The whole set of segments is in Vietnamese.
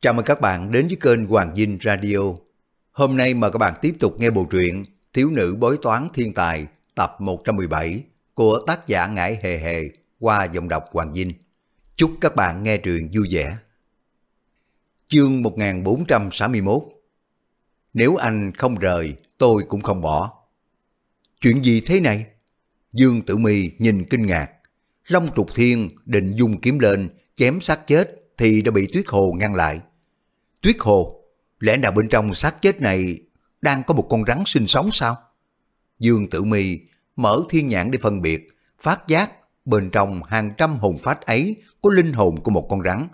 Chào mừng các bạn đến với kênh Hoàng Dinh Radio. Hôm nay mời các bạn tiếp tục nghe bộ truyện Thiếu nữ bói toán thiên tài tập 117 của tác giả Ngải Hề Hề qua giọng đọc Hoàng Dinh. Chúc các bạn nghe truyện vui vẻ. Chương 1461 Nếu anh không rời, tôi cũng không bỏ. Chuyện gì thế này? Dương Tử Mi nhìn kinh ngạc. Long Trục Thiên định dung kiếm lên, chém xác chết thì đã bị Tuyết Hồ ngăn lại. Tuyết Hồ, lẽ nào bên trong xác chết này đang có một con rắn sinh sống sao? Dương Tử Mi mở thiên nhãn để phân biệt, phát giác bên trong hàng trăm hồn phách ấy có linh hồn của một con rắn.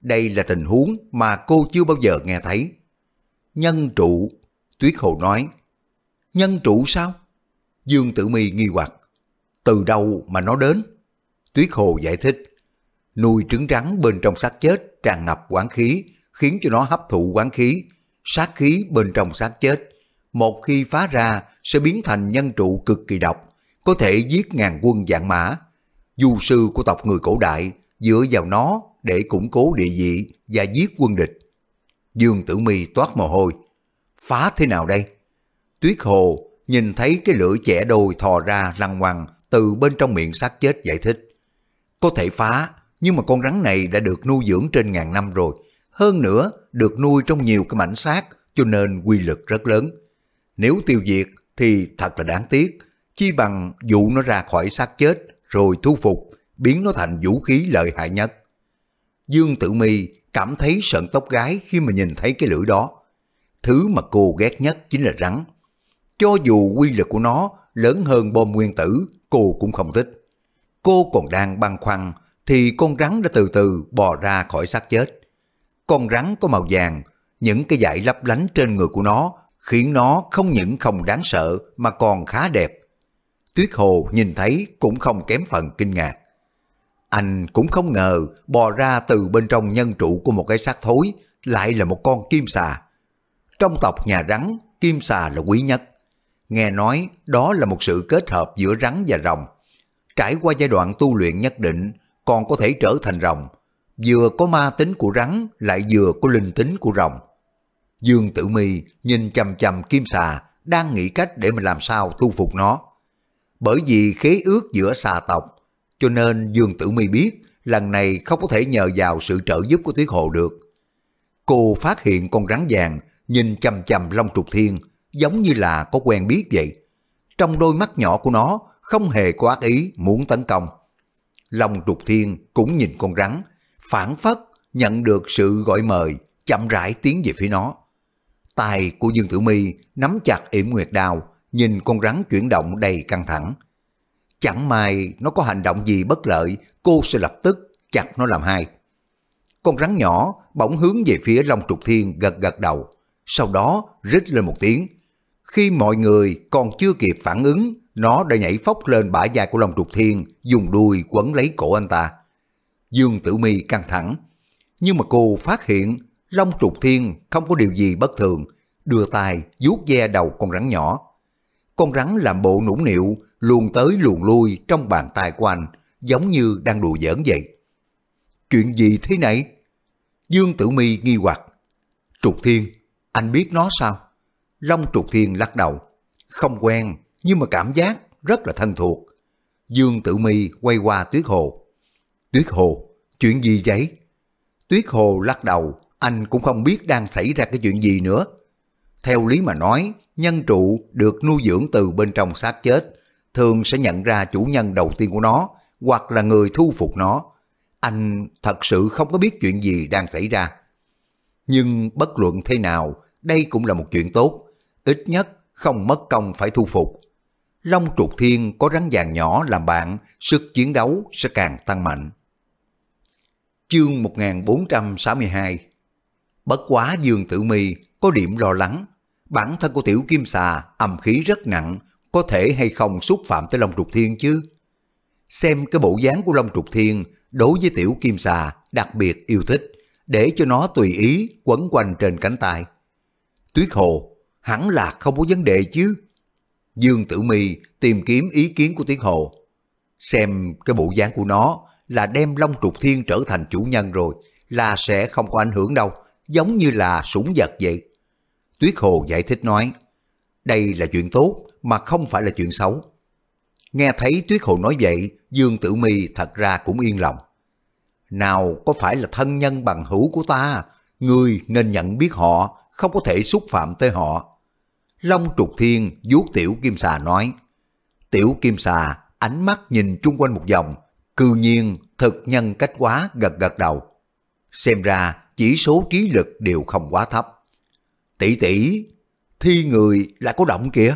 Đây là tình huống mà cô chưa bao giờ nghe thấy. Nhân trụ, Tuyết Hồ nói. Nhân trụ sao? Dương Tử Mi nghi hoặc. Từ đâu mà nó đến? Tuyết Hồ giải thích. Nuôi trứng rắn bên trong xác chết tràn ngập quán khí, khiến cho nó hấp thụ quán khí, sát khí bên trong xác chết. Một khi phá ra sẽ biến thành nhân trụ cực kỳ độc, có thể giết ngàn quân dạng mã. Du sư của tộc người cổ đại dựa vào nó để củng cố địa vị và giết quân địch. Dương Tử Mi toát mồ hôi. Phá thế nào đây? Tuyết Hồ nhìn thấy cái lửa chẻ đôi thò ra lăng quăng từ bên trong miệng xác chết giải thích. Có thể phá, nhưng mà con rắn này đã được nuôi dưỡng trên ngàn năm rồi, hơn nữa, được nuôi trong nhiều cái mảnh xác cho nên quy lực rất lớn. Nếu tiêu diệt thì thật là đáng tiếc, chi bằng dụ nó ra khỏi xác chết rồi thu phục, biến nó thành vũ khí lợi hại nhất. Dương Tử Mi cảm thấy sợn tóc gái khi mà nhìn thấy cái lưỡi đó. Thứ mà cô ghét nhất chính là rắn. Cho dù quy lực của nó lớn hơn bom nguyên tử, cô cũng không thích. Cô còn đang băn khoăn thì con rắn đã từ từ bò ra khỏi xác chết con rắn có màu vàng, những cái dải lấp lánh trên người của nó khiến nó không những không đáng sợ mà còn khá đẹp. Tuyết Hồ nhìn thấy cũng không kém phần kinh ngạc. Anh cũng không ngờ bò ra từ bên trong nhân trụ của một cái xác thối lại là một con kim xà. Trong tộc nhà rắn, kim xà là quý nhất. Nghe nói đó là một sự kết hợp giữa rắn và rồng. Trải qua giai đoạn tu luyện nhất định, còn có thể trở thành rồng, vừa có ma tính của rắn lại vừa có linh tính của rồng. Dương Tử Mi nhìn chằm chằm kim xà, đang nghĩ cách để mà làm sao thu phục nó. Bởi vì khế ước giữa xà tộc, cho nên Dương Tử Mi biết lần này không có thể nhờ vào sự trợ giúp của Tuyết Hồ được. Cô phát hiện con rắn vàng nhìn chằm chằm Long Trục Thiên giống như là có quen biết vậy. Trong đôi mắt nhỏ của nó không hề có ác ý muốn tấn công. Long Trục Thiên cũng nhìn con rắn phản phất nhận được sự gọi mời, chậm rãi tiến về phía nó. Tay của Dương Tử Mi nắm chặt yểm nguyệt đào, nhìn con rắn chuyển động đầy căng thẳng. Chẳng may nó có hành động gì bất lợi, cô sẽ lập tức chặt nó làm hai. Con rắn nhỏ bỗng hướng về phía Long Trục Thiên gật gật đầu, sau đó rít lên một tiếng. Khi mọi người còn chưa kịp phản ứng, nó đã nhảy phóc lên bả vai của Long Trục Thiên, dùng đuôi quấn lấy cổ anh ta. Dương Tử Mi căng thẳng. Nhưng mà cô phát hiện Long Trục Thiên không có điều gì bất thường, đưa tay vuốt ve đầu con rắn nhỏ. Con rắn làm bộ nũng nịu, luồn tới luồn lui trong bàn tay của anh, giống như đang đùa giỡn vậy. Chuyện gì thế này? Dương Tử Mi nghi hoặc. Trục Thiên, anh biết nó sao? Long Trục Thiên lắc đầu. Không quen, nhưng mà cảm giác rất là thân thuộc. Dương Tử Mi quay qua Tuyết Hồ. Tuyết Hồ, chuyện gì vậy? Tuyết Hồ lắc đầu, anh cũng không biết đang xảy ra cái chuyện gì nữa. Theo lý mà nói, nhân trụ được nuôi dưỡng từ bên trong xác chết, thường sẽ nhận ra chủ nhân đầu tiên của nó, hoặc là người thu phục nó. Anh thật sự không có biết chuyện gì đang xảy ra. Nhưng bất luận thế nào, đây cũng là một chuyện tốt, ít nhất không mất công phải thu phục. Long trục thiên có rắn vàng nhỏ làm bạn, sức chiến đấu sẽ càng tăng mạnh chương 1462 Bất quá Dương Tử Mi có điểm lo lắng, bản thân của Tiểu Kim Xà âm khí rất nặng, có thể hay không xúc phạm tới Long Trục Thiên chứ? Xem cái bộ dáng của Long Trục Thiên đối với Tiểu Kim Xà đặc biệt yêu thích, để cho nó tùy ý quấn quanh trên cánh tay. Tuyết Hồ, hẳn là không có vấn đề chứ? Dương Tử Mi tìm kiếm ý kiến của Tuyết Hồ. Xem cái bộ dáng của nó là đem Long Trục Thiên trở thành chủ nhân rồi, là sẽ không có ảnh hưởng đâu, giống như là sủng vật vậy. Tuyết Hồ giải thích nói, đây là chuyện tốt mà không phải là chuyện xấu. Nghe thấy Tuyết Hồ nói vậy, Dương Tử Mi thật ra cũng yên lòng. Nào có phải là thân nhân bằng hữu của ta, người nên nhận biết họ, không có thể xúc phạm tới họ. Long Trục Thiên vuốt Tiểu Kim Xà nói, Tiểu Kim Xà ánh mắt nhìn chung quanh một vòng Cư nhiên thực nhân cách quá gật gật đầu. Xem ra chỉ số trí lực đều không quá thấp. Tỷ tỷ, thi người là có động kìa.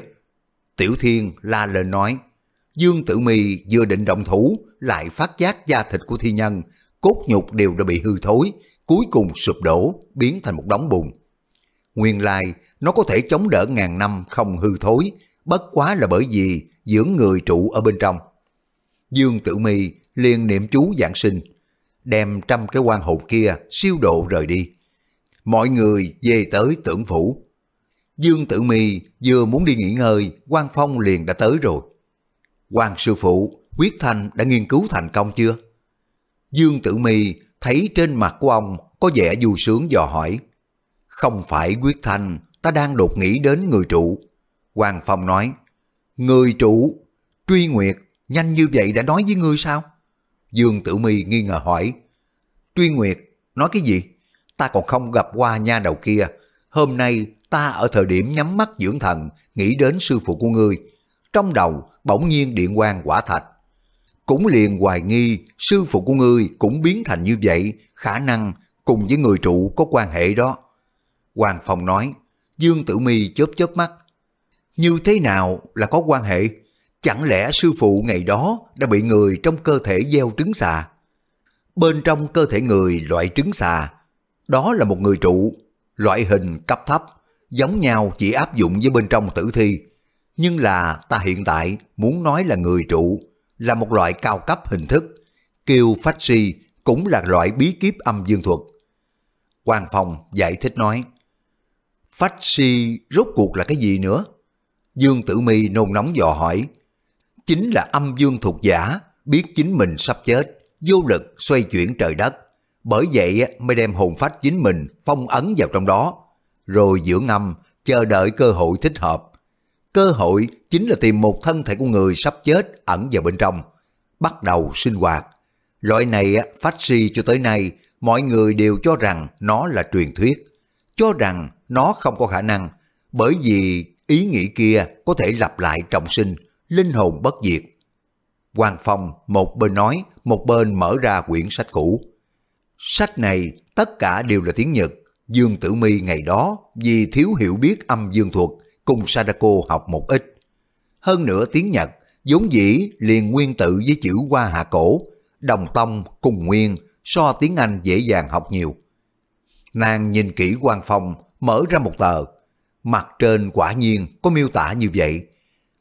Tiểu Thiên la lên nói. Dương Tử mì vừa định động thủ, lại phát giác da thịt của thi nhân, cốt nhục đều đã bị hư thối, cuối cùng sụp đổ, biến thành một đống bùn. Nguyên lai, nó có thể chống đỡ ngàn năm không hư thối, bất quá là bởi vì dưỡng người trụ ở bên trong. Dương Tử Mi liền niệm chú giảng sinh, đem trăm cái quan hồn kia siêu độ rời đi. Mọi người về tới tưởng phủ. Dương Tử Mi vừa muốn đi nghỉ ngơi, quan phong liền đã tới rồi. quan sư phụ, quyết thanh đã nghiên cứu thành công chưa? Dương Tử Mi thấy trên mặt của ông có vẻ vui sướng dò hỏi. Không phải quyết thanh, ta đang đột nghĩ đến người trụ. Quan Phong nói, người trụ, truy nguyệt Nhanh như vậy đã nói với ngươi sao? Dương Tử Mi nghi ngờ hỏi. Truy Nguyệt, nói cái gì? Ta còn không gặp qua nha đầu kia. Hôm nay ta ở thời điểm nhắm mắt dưỡng thần, nghĩ đến sư phụ của ngươi. Trong đầu bỗng nhiên điện quang quả thạch. Cũng liền hoài nghi sư phụ của ngươi cũng biến thành như vậy, khả năng cùng với người trụ có quan hệ đó. Hoàng Phong nói, Dương Tử Mi chớp chớp mắt. Như thế nào là có quan hệ? Chẳng lẽ sư phụ ngày đó đã bị người trong cơ thể gieo trứng xà? Bên trong cơ thể người loại trứng xà, đó là một người trụ, loại hình cấp thấp, giống nhau chỉ áp dụng với bên trong tử thi. Nhưng là ta hiện tại muốn nói là người trụ, là một loại cao cấp hình thức. Kiêu phách si cũng là loại bí kíp âm dương thuật. quan Phong giải thích nói, Phách si rốt cuộc là cái gì nữa? Dương Tử Mi nôn nóng dò hỏi, chính là âm dương thuộc giả, biết chính mình sắp chết, vô lực xoay chuyển trời đất. Bởi vậy mới đem hồn phách chính mình phong ấn vào trong đó, rồi dưỡng âm, chờ đợi cơ hội thích hợp. Cơ hội chính là tìm một thân thể của người sắp chết ẩn vào bên trong, bắt đầu sinh hoạt. Loại này phát si cho tới nay, mọi người đều cho rằng nó là truyền thuyết, cho rằng nó không có khả năng, bởi vì ý nghĩ kia có thể lặp lại trọng sinh linh hồn bất diệt. Hoàng Phong một bên nói, một bên mở ra quyển sách cũ. Sách này tất cả đều là tiếng Nhật. Dương Tử Mi ngày đó vì thiếu hiểu biết âm dương thuật cùng Sadako học một ít. Hơn nữa tiếng Nhật vốn dĩ liền nguyên tự với chữ Hoa Hạ Cổ, đồng tông cùng nguyên so tiếng Anh dễ dàng học nhiều. Nàng nhìn kỹ quan phòng, mở ra một tờ. Mặt trên quả nhiên có miêu tả như vậy,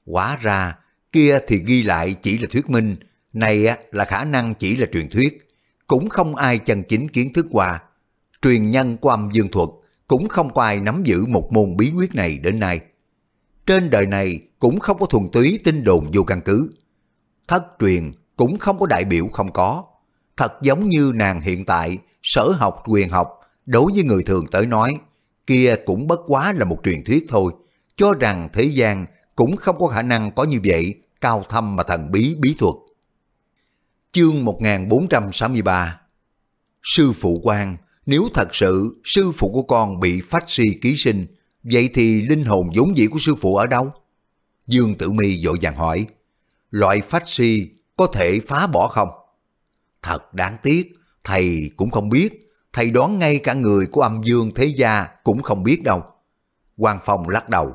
quá ra, kia thì ghi lại chỉ là thuyết minh, này là khả năng chỉ là truyền thuyết, cũng không ai chân chính kiến thức qua. Truyền nhân của âm dương thuật cũng không có ai nắm giữ một môn bí quyết này đến nay. Trên đời này cũng không có thuần túy tin đồn vô căn cứ. Thất truyền cũng không có đại biểu không có. Thật giống như nàng hiện tại, sở học quyền học, đối với người thường tới nói, kia cũng bất quá là một truyền thuyết thôi, cho rằng thế gian cũng không có khả năng có như vậy, cao thâm mà thần bí bí thuật. Chương 1463 Sư phụ quan, nếu thật sự sư phụ của con bị phách si ký sinh, vậy thì linh hồn vốn dĩ của sư phụ ở đâu? Dương Tử Mi vội vàng hỏi, loại phách si có thể phá bỏ không? Thật đáng tiếc, thầy cũng không biết, thầy đoán ngay cả người của âm dương thế gia cũng không biết đâu. Quan Phong lắc đầu,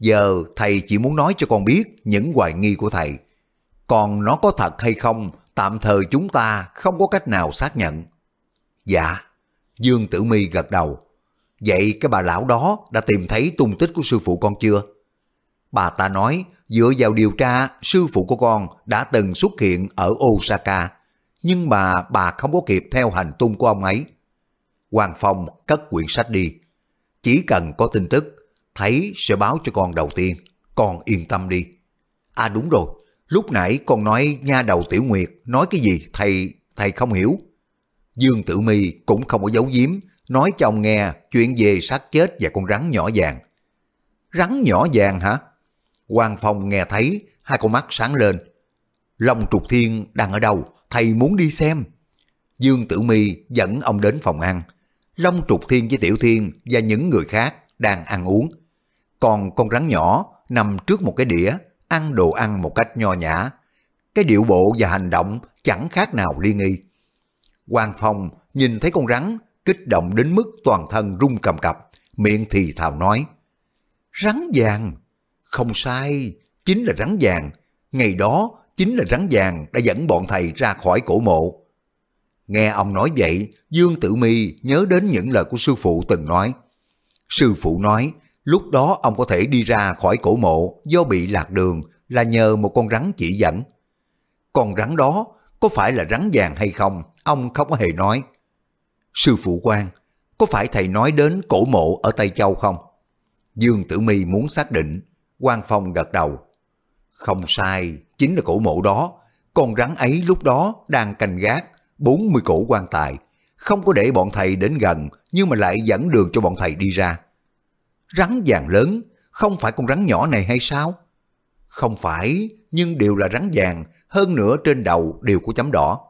Giờ thầy chỉ muốn nói cho con biết những hoài nghi của thầy. Còn nó có thật hay không, tạm thời chúng ta không có cách nào xác nhận. Dạ, Dương Tử Mi gật đầu. Vậy cái bà lão đó đã tìm thấy tung tích của sư phụ con chưa? Bà ta nói, dựa vào điều tra, sư phụ của con đã từng xuất hiện ở Osaka, nhưng mà bà không có kịp theo hành tung của ông ấy. Hoàng Phong cất quyển sách đi. Chỉ cần có tin tức, thấy sẽ báo cho con đầu tiên, con yên tâm đi. À đúng rồi, lúc nãy con nói nha đầu Tiểu Nguyệt nói cái gì thầy, thầy không hiểu. Dương Tử Mi cũng không có giấu giếm, nói cho ông nghe chuyện về xác chết và con rắn nhỏ vàng. Rắn nhỏ vàng hả? Hoàng Phong nghe thấy, hai con mắt sáng lên. Long Trục Thiên đang ở đâu? Thầy muốn đi xem. Dương Tử Mi dẫn ông đến phòng ăn. Long Trục Thiên với Tiểu Thiên và những người khác đang ăn uống. Còn con rắn nhỏ nằm trước một cái đĩa, ăn đồ ăn một cách nho nhã. Cái điệu bộ và hành động chẳng khác nào liên nghi. quan Phong nhìn thấy con rắn kích động đến mức toàn thân run cầm cập, miệng thì thào nói. Rắn vàng, không sai, chính là rắn vàng. Ngày đó chính là rắn vàng đã dẫn bọn thầy ra khỏi cổ mộ. Nghe ông nói vậy, Dương Tử Mi nhớ đến những lời của sư phụ từng nói. Sư phụ nói, Lúc đó ông có thể đi ra khỏi cổ mộ do bị lạc đường là nhờ một con rắn chỉ dẫn. Con rắn đó có phải là rắn vàng hay không, ông không có hề nói. Sư phụ quan, có phải thầy nói đến cổ mộ ở Tây Châu không? Dương Tử Mi muốn xác định, quan Phong gật đầu. Không sai, chính là cổ mộ đó, con rắn ấy lúc đó đang canh gác 40 cổ quan tài, không có để bọn thầy đến gần nhưng mà lại dẫn đường cho bọn thầy đi ra. Rắn vàng lớn, không phải con rắn nhỏ này hay sao? Không phải, nhưng đều là rắn vàng, hơn nữa trên đầu đều có chấm đỏ.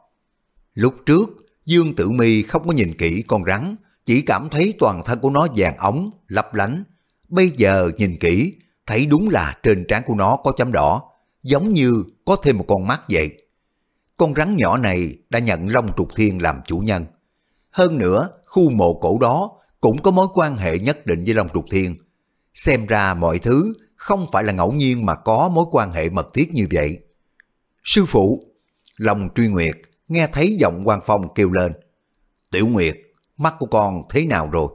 Lúc trước, Dương Tử Mi không có nhìn kỹ con rắn, chỉ cảm thấy toàn thân của nó vàng ống, lấp lánh. Bây giờ nhìn kỹ, thấy đúng là trên trán của nó có chấm đỏ, giống như có thêm một con mắt vậy. Con rắn nhỏ này đã nhận Long Trục Thiên làm chủ nhân. Hơn nữa, khu mộ cổ đó cũng có mối quan hệ nhất định với Long Trục Thiên. Xem ra mọi thứ không phải là ngẫu nhiên mà có mối quan hệ mật thiết như vậy. Sư phụ, Long Truy Nguyệt nghe thấy giọng quan Phong kêu lên. Tiểu Nguyệt, mắt của con thế nào rồi?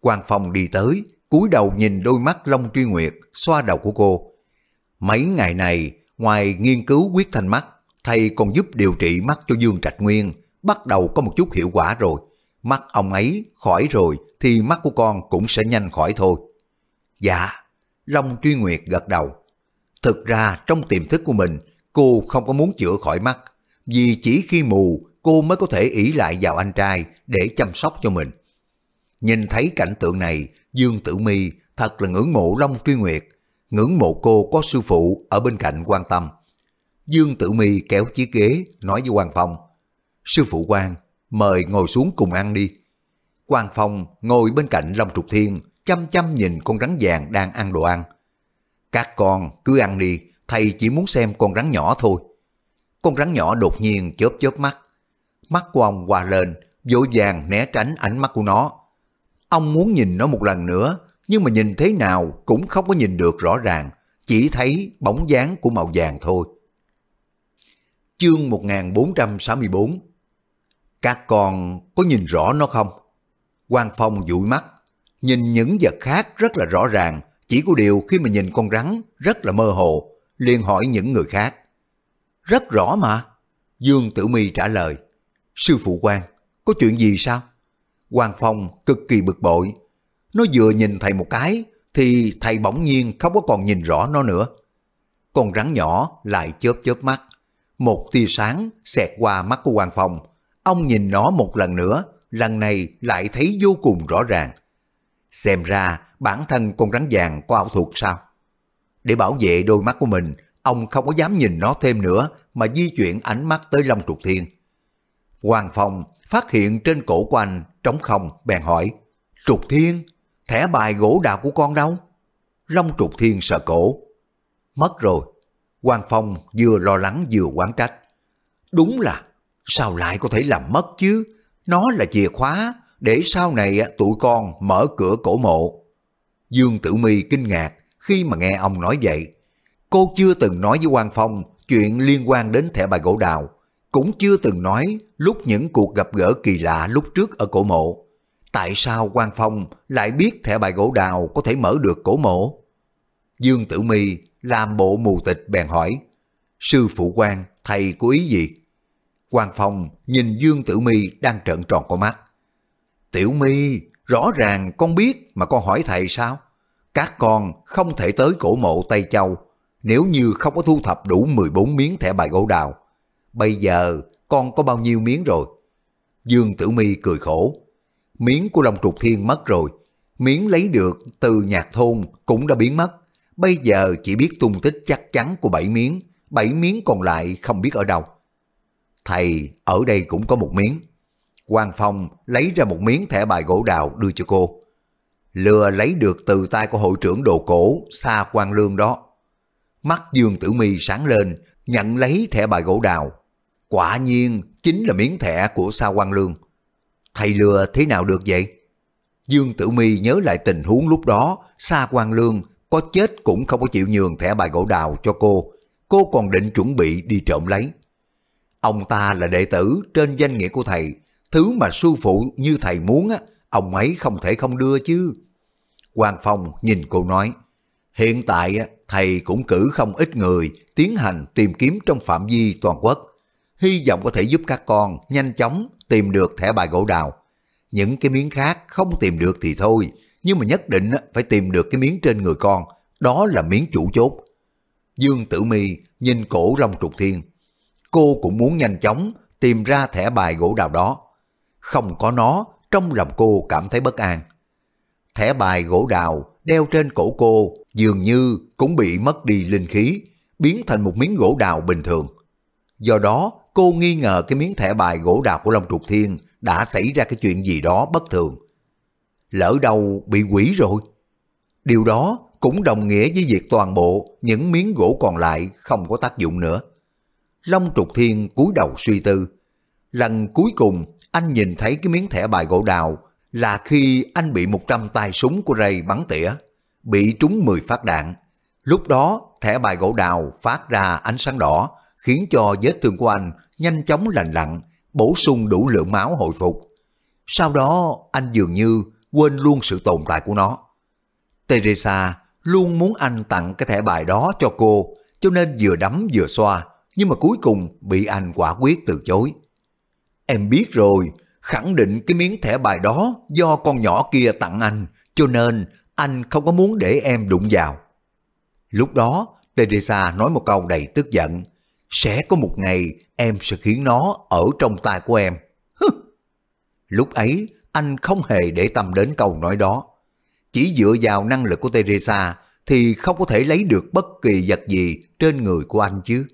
quan Phong đi tới, cúi đầu nhìn đôi mắt Long Truy Nguyệt xoa đầu của cô. Mấy ngày này, ngoài nghiên cứu quyết thanh mắt, thầy còn giúp điều trị mắt cho Dương Trạch Nguyên, bắt đầu có một chút hiệu quả rồi. Mắt ông ấy khỏi rồi thì mắt của con cũng sẽ nhanh khỏi thôi. Dạ, Long Truy Nguyệt gật đầu. Thực ra trong tiềm thức của mình, cô không có muốn chữa khỏi mắt, vì chỉ khi mù cô mới có thể ỷ lại vào anh trai để chăm sóc cho mình. Nhìn thấy cảnh tượng này, Dương Tử Mi thật là ngưỡng mộ Long Truy Nguyệt, ngưỡng mộ cô có sư phụ ở bên cạnh quan tâm. Dương Tử Mi kéo chiếc ghế nói với Hoàng Phong, Sư phụ quan mời ngồi xuống cùng ăn đi. Quan Phong ngồi bên cạnh Long Trục Thiên, chăm chăm nhìn con rắn vàng đang ăn đồ ăn. Các con cứ ăn đi, thầy chỉ muốn xem con rắn nhỏ thôi. Con rắn nhỏ đột nhiên chớp chớp mắt. Mắt của ông qua lên, vội vàng né tránh ánh mắt của nó. Ông muốn nhìn nó một lần nữa, nhưng mà nhìn thế nào cũng không có nhìn được rõ ràng, chỉ thấy bóng dáng của màu vàng thôi. Chương 1464 Các con có nhìn rõ nó không? Quan Phong dụi mắt, nhìn những vật khác rất là rõ ràng, chỉ có điều khi mà nhìn con rắn rất là mơ hồ, liền hỏi những người khác. Rất rõ mà, Dương Tử Mi trả lời. Sư phụ quan có chuyện gì sao? Quan Phong cực kỳ bực bội. Nó vừa nhìn thầy một cái, thì thầy bỗng nhiên không có còn nhìn rõ nó nữa. Con rắn nhỏ lại chớp chớp mắt. Một tia sáng xẹt qua mắt của Quan Phong. Ông nhìn nó một lần nữa, lần này lại thấy vô cùng rõ ràng. Xem ra bản thân con rắn vàng có ảo thuật sao? Để bảo vệ đôi mắt của mình, ông không có dám nhìn nó thêm nữa mà di chuyển ánh mắt tới Long Trục Thiên. Hoàng Phong phát hiện trên cổ của anh trống không bèn hỏi Trục Thiên, thẻ bài gỗ đào của con đâu? Long Trục Thiên sợ cổ. Mất rồi. Hoàng Phong vừa lo lắng vừa quán trách. Đúng là sao lại có thể làm mất chứ? Nó là chìa khóa để sau này tụi con mở cửa cổ mộ. Dương Tử Mi kinh ngạc khi mà nghe ông nói vậy. Cô chưa từng nói với Quang Phong chuyện liên quan đến thẻ bài gỗ đào, cũng chưa từng nói lúc những cuộc gặp gỡ kỳ lạ lúc trước ở cổ mộ. Tại sao Quang Phong lại biết thẻ bài gỗ đào có thể mở được cổ mộ? Dương Tử Mi làm bộ mù tịch bèn hỏi, Sư phụ quan thầy có ý gì? Quan Phong nhìn Dương Tử Mi đang trợn tròn con mắt. Tiểu Mi, rõ ràng con biết mà con hỏi thầy sao? Các con không thể tới cổ mộ Tây Châu nếu như không có thu thập đủ 14 miếng thẻ bài gỗ đào. Bây giờ con có bao nhiêu miếng rồi? Dương Tử Mi cười khổ. Miếng của Long Trục Thiên mất rồi. Miếng lấy được từ nhạc thôn cũng đã biến mất. Bây giờ chỉ biết tung tích chắc chắn của bảy miếng. bảy miếng còn lại không biết ở đâu thầy ở đây cũng có một miếng. Quang Phong lấy ra một miếng thẻ bài gỗ đào đưa cho cô. Lừa lấy được từ tay của hội trưởng đồ cổ xa quan lương đó. Mắt Dương Tử Mi sáng lên, nhận lấy thẻ bài gỗ đào. Quả nhiên chính là miếng thẻ của Sa quan Lương. Thầy lừa thế nào được vậy? Dương Tử Mi nhớ lại tình huống lúc đó, Sa quan Lương có chết cũng không có chịu nhường thẻ bài gỗ đào cho cô. Cô còn định chuẩn bị đi trộm lấy. Ông ta là đệ tử trên danh nghĩa của thầy, thứ mà sư phụ như thầy muốn á, ông ấy không thể không đưa chứ. Hoàng Phong nhìn cô nói, hiện tại thầy cũng cử không ít người tiến hành tìm kiếm trong phạm vi toàn quốc. Hy vọng có thể giúp các con nhanh chóng tìm được thẻ bài gỗ đào. Những cái miếng khác không tìm được thì thôi, nhưng mà nhất định phải tìm được cái miếng trên người con, đó là miếng chủ chốt. Dương Tử Mi nhìn cổ Long Trục Thiên, cô cũng muốn nhanh chóng tìm ra thẻ bài gỗ đào đó. Không có nó, trong lòng cô cảm thấy bất an. Thẻ bài gỗ đào đeo trên cổ cô dường như cũng bị mất đi linh khí, biến thành một miếng gỗ đào bình thường. Do đó, cô nghi ngờ cái miếng thẻ bài gỗ đào của Long Trục Thiên đã xảy ra cái chuyện gì đó bất thường. Lỡ đâu bị quỷ rồi. Điều đó cũng đồng nghĩa với việc toàn bộ những miếng gỗ còn lại không có tác dụng nữa. Long trục thiên cúi đầu suy tư. Lần cuối cùng anh nhìn thấy cái miếng thẻ bài gỗ đào là khi anh bị 100 tay súng của Ray bắn tỉa, bị trúng 10 phát đạn. Lúc đó thẻ bài gỗ đào phát ra ánh sáng đỏ, khiến cho vết thương của anh nhanh chóng lành lặn, bổ sung đủ lượng máu hồi phục. Sau đó anh dường như quên luôn sự tồn tại của nó. Teresa luôn muốn anh tặng cái thẻ bài đó cho cô, cho nên vừa đấm vừa xoa, nhưng mà cuối cùng bị anh quả quyết từ chối. Em biết rồi, khẳng định cái miếng thẻ bài đó do con nhỏ kia tặng anh, cho nên anh không có muốn để em đụng vào. Lúc đó, Teresa nói một câu đầy tức giận, sẽ có một ngày em sẽ khiến nó ở trong tay của em. Lúc ấy, anh không hề để tâm đến câu nói đó. Chỉ dựa vào năng lực của Teresa thì không có thể lấy được bất kỳ vật gì trên người của anh chứ.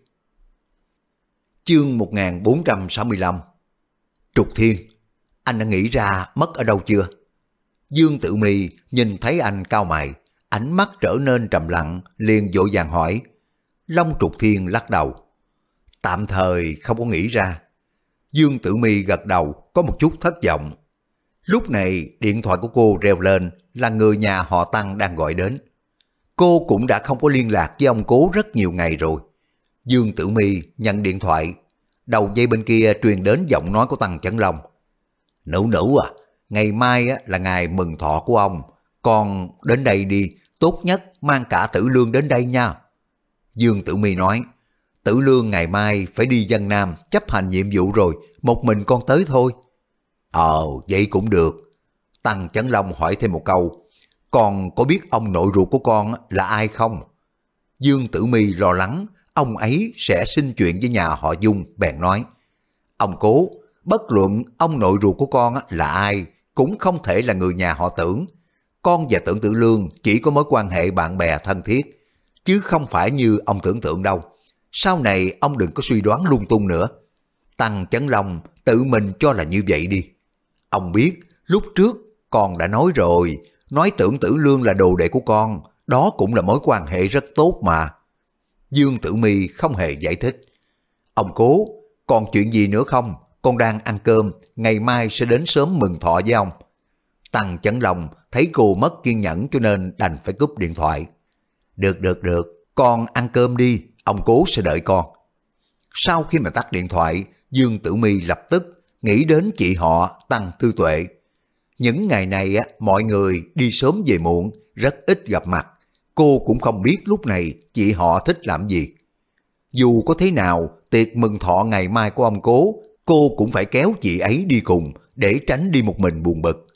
Chương 1465 Trục Thiên, anh đã nghĩ ra mất ở đâu chưa? Dương Tử Mì nhìn thấy anh cao mày, ánh mắt trở nên trầm lặng, liền vội vàng hỏi. Long Trục Thiên lắc đầu. Tạm thời không có nghĩ ra. Dương Tử Mi gật đầu có một chút thất vọng. Lúc này điện thoại của cô reo lên là người nhà họ Tăng đang gọi đến. Cô cũng đã không có liên lạc với ông cố rất nhiều ngày rồi. Dương Tử Mi nhận điện thoại, đầu dây bên kia truyền đến giọng nói của Tăng Chấn Long. Nữ nữ à, ngày mai là ngày mừng thọ của ông, con đến đây đi, tốt nhất mang cả tử lương đến đây nha. Dương Tử Mi nói, tử lương ngày mai phải đi dân Nam chấp hành nhiệm vụ rồi, một mình con tới thôi. Ờ, vậy cũng được. Tăng Chấn Long hỏi thêm một câu, con có biết ông nội ruột của con là ai không? Dương Tử Mi lo lắng, ông ấy sẽ xin chuyện với nhà họ Dung, bèn nói. Ông cố, bất luận ông nội ruột của con là ai, cũng không thể là người nhà họ tưởng. Con và tưởng tử lương chỉ có mối quan hệ bạn bè thân thiết, chứ không phải như ông tưởng tượng đâu. Sau này ông đừng có suy đoán lung tung nữa. Tăng chấn lòng tự mình cho là như vậy đi. Ông biết, lúc trước con đã nói rồi, nói tưởng tử lương là đồ đệ của con, đó cũng là mối quan hệ rất tốt mà. Dương Tử Mi không hề giải thích. Ông cố, còn chuyện gì nữa không? Con đang ăn cơm, ngày mai sẽ đến sớm mừng thọ với ông. Tăng chấn lòng, thấy cô mất kiên nhẫn cho nên đành phải cúp điện thoại. Được, được, được, con ăn cơm đi, ông cố sẽ đợi con. Sau khi mà tắt điện thoại, Dương Tử Mi lập tức nghĩ đến chị họ Tăng Tư Tuệ. Những ngày này mọi người đi sớm về muộn, rất ít gặp mặt. Cô cũng không biết lúc này chị họ thích làm gì. Dù có thế nào, tiệc mừng thọ ngày mai của ông cố, cô cũng phải kéo chị ấy đi cùng để tránh đi một mình buồn bực.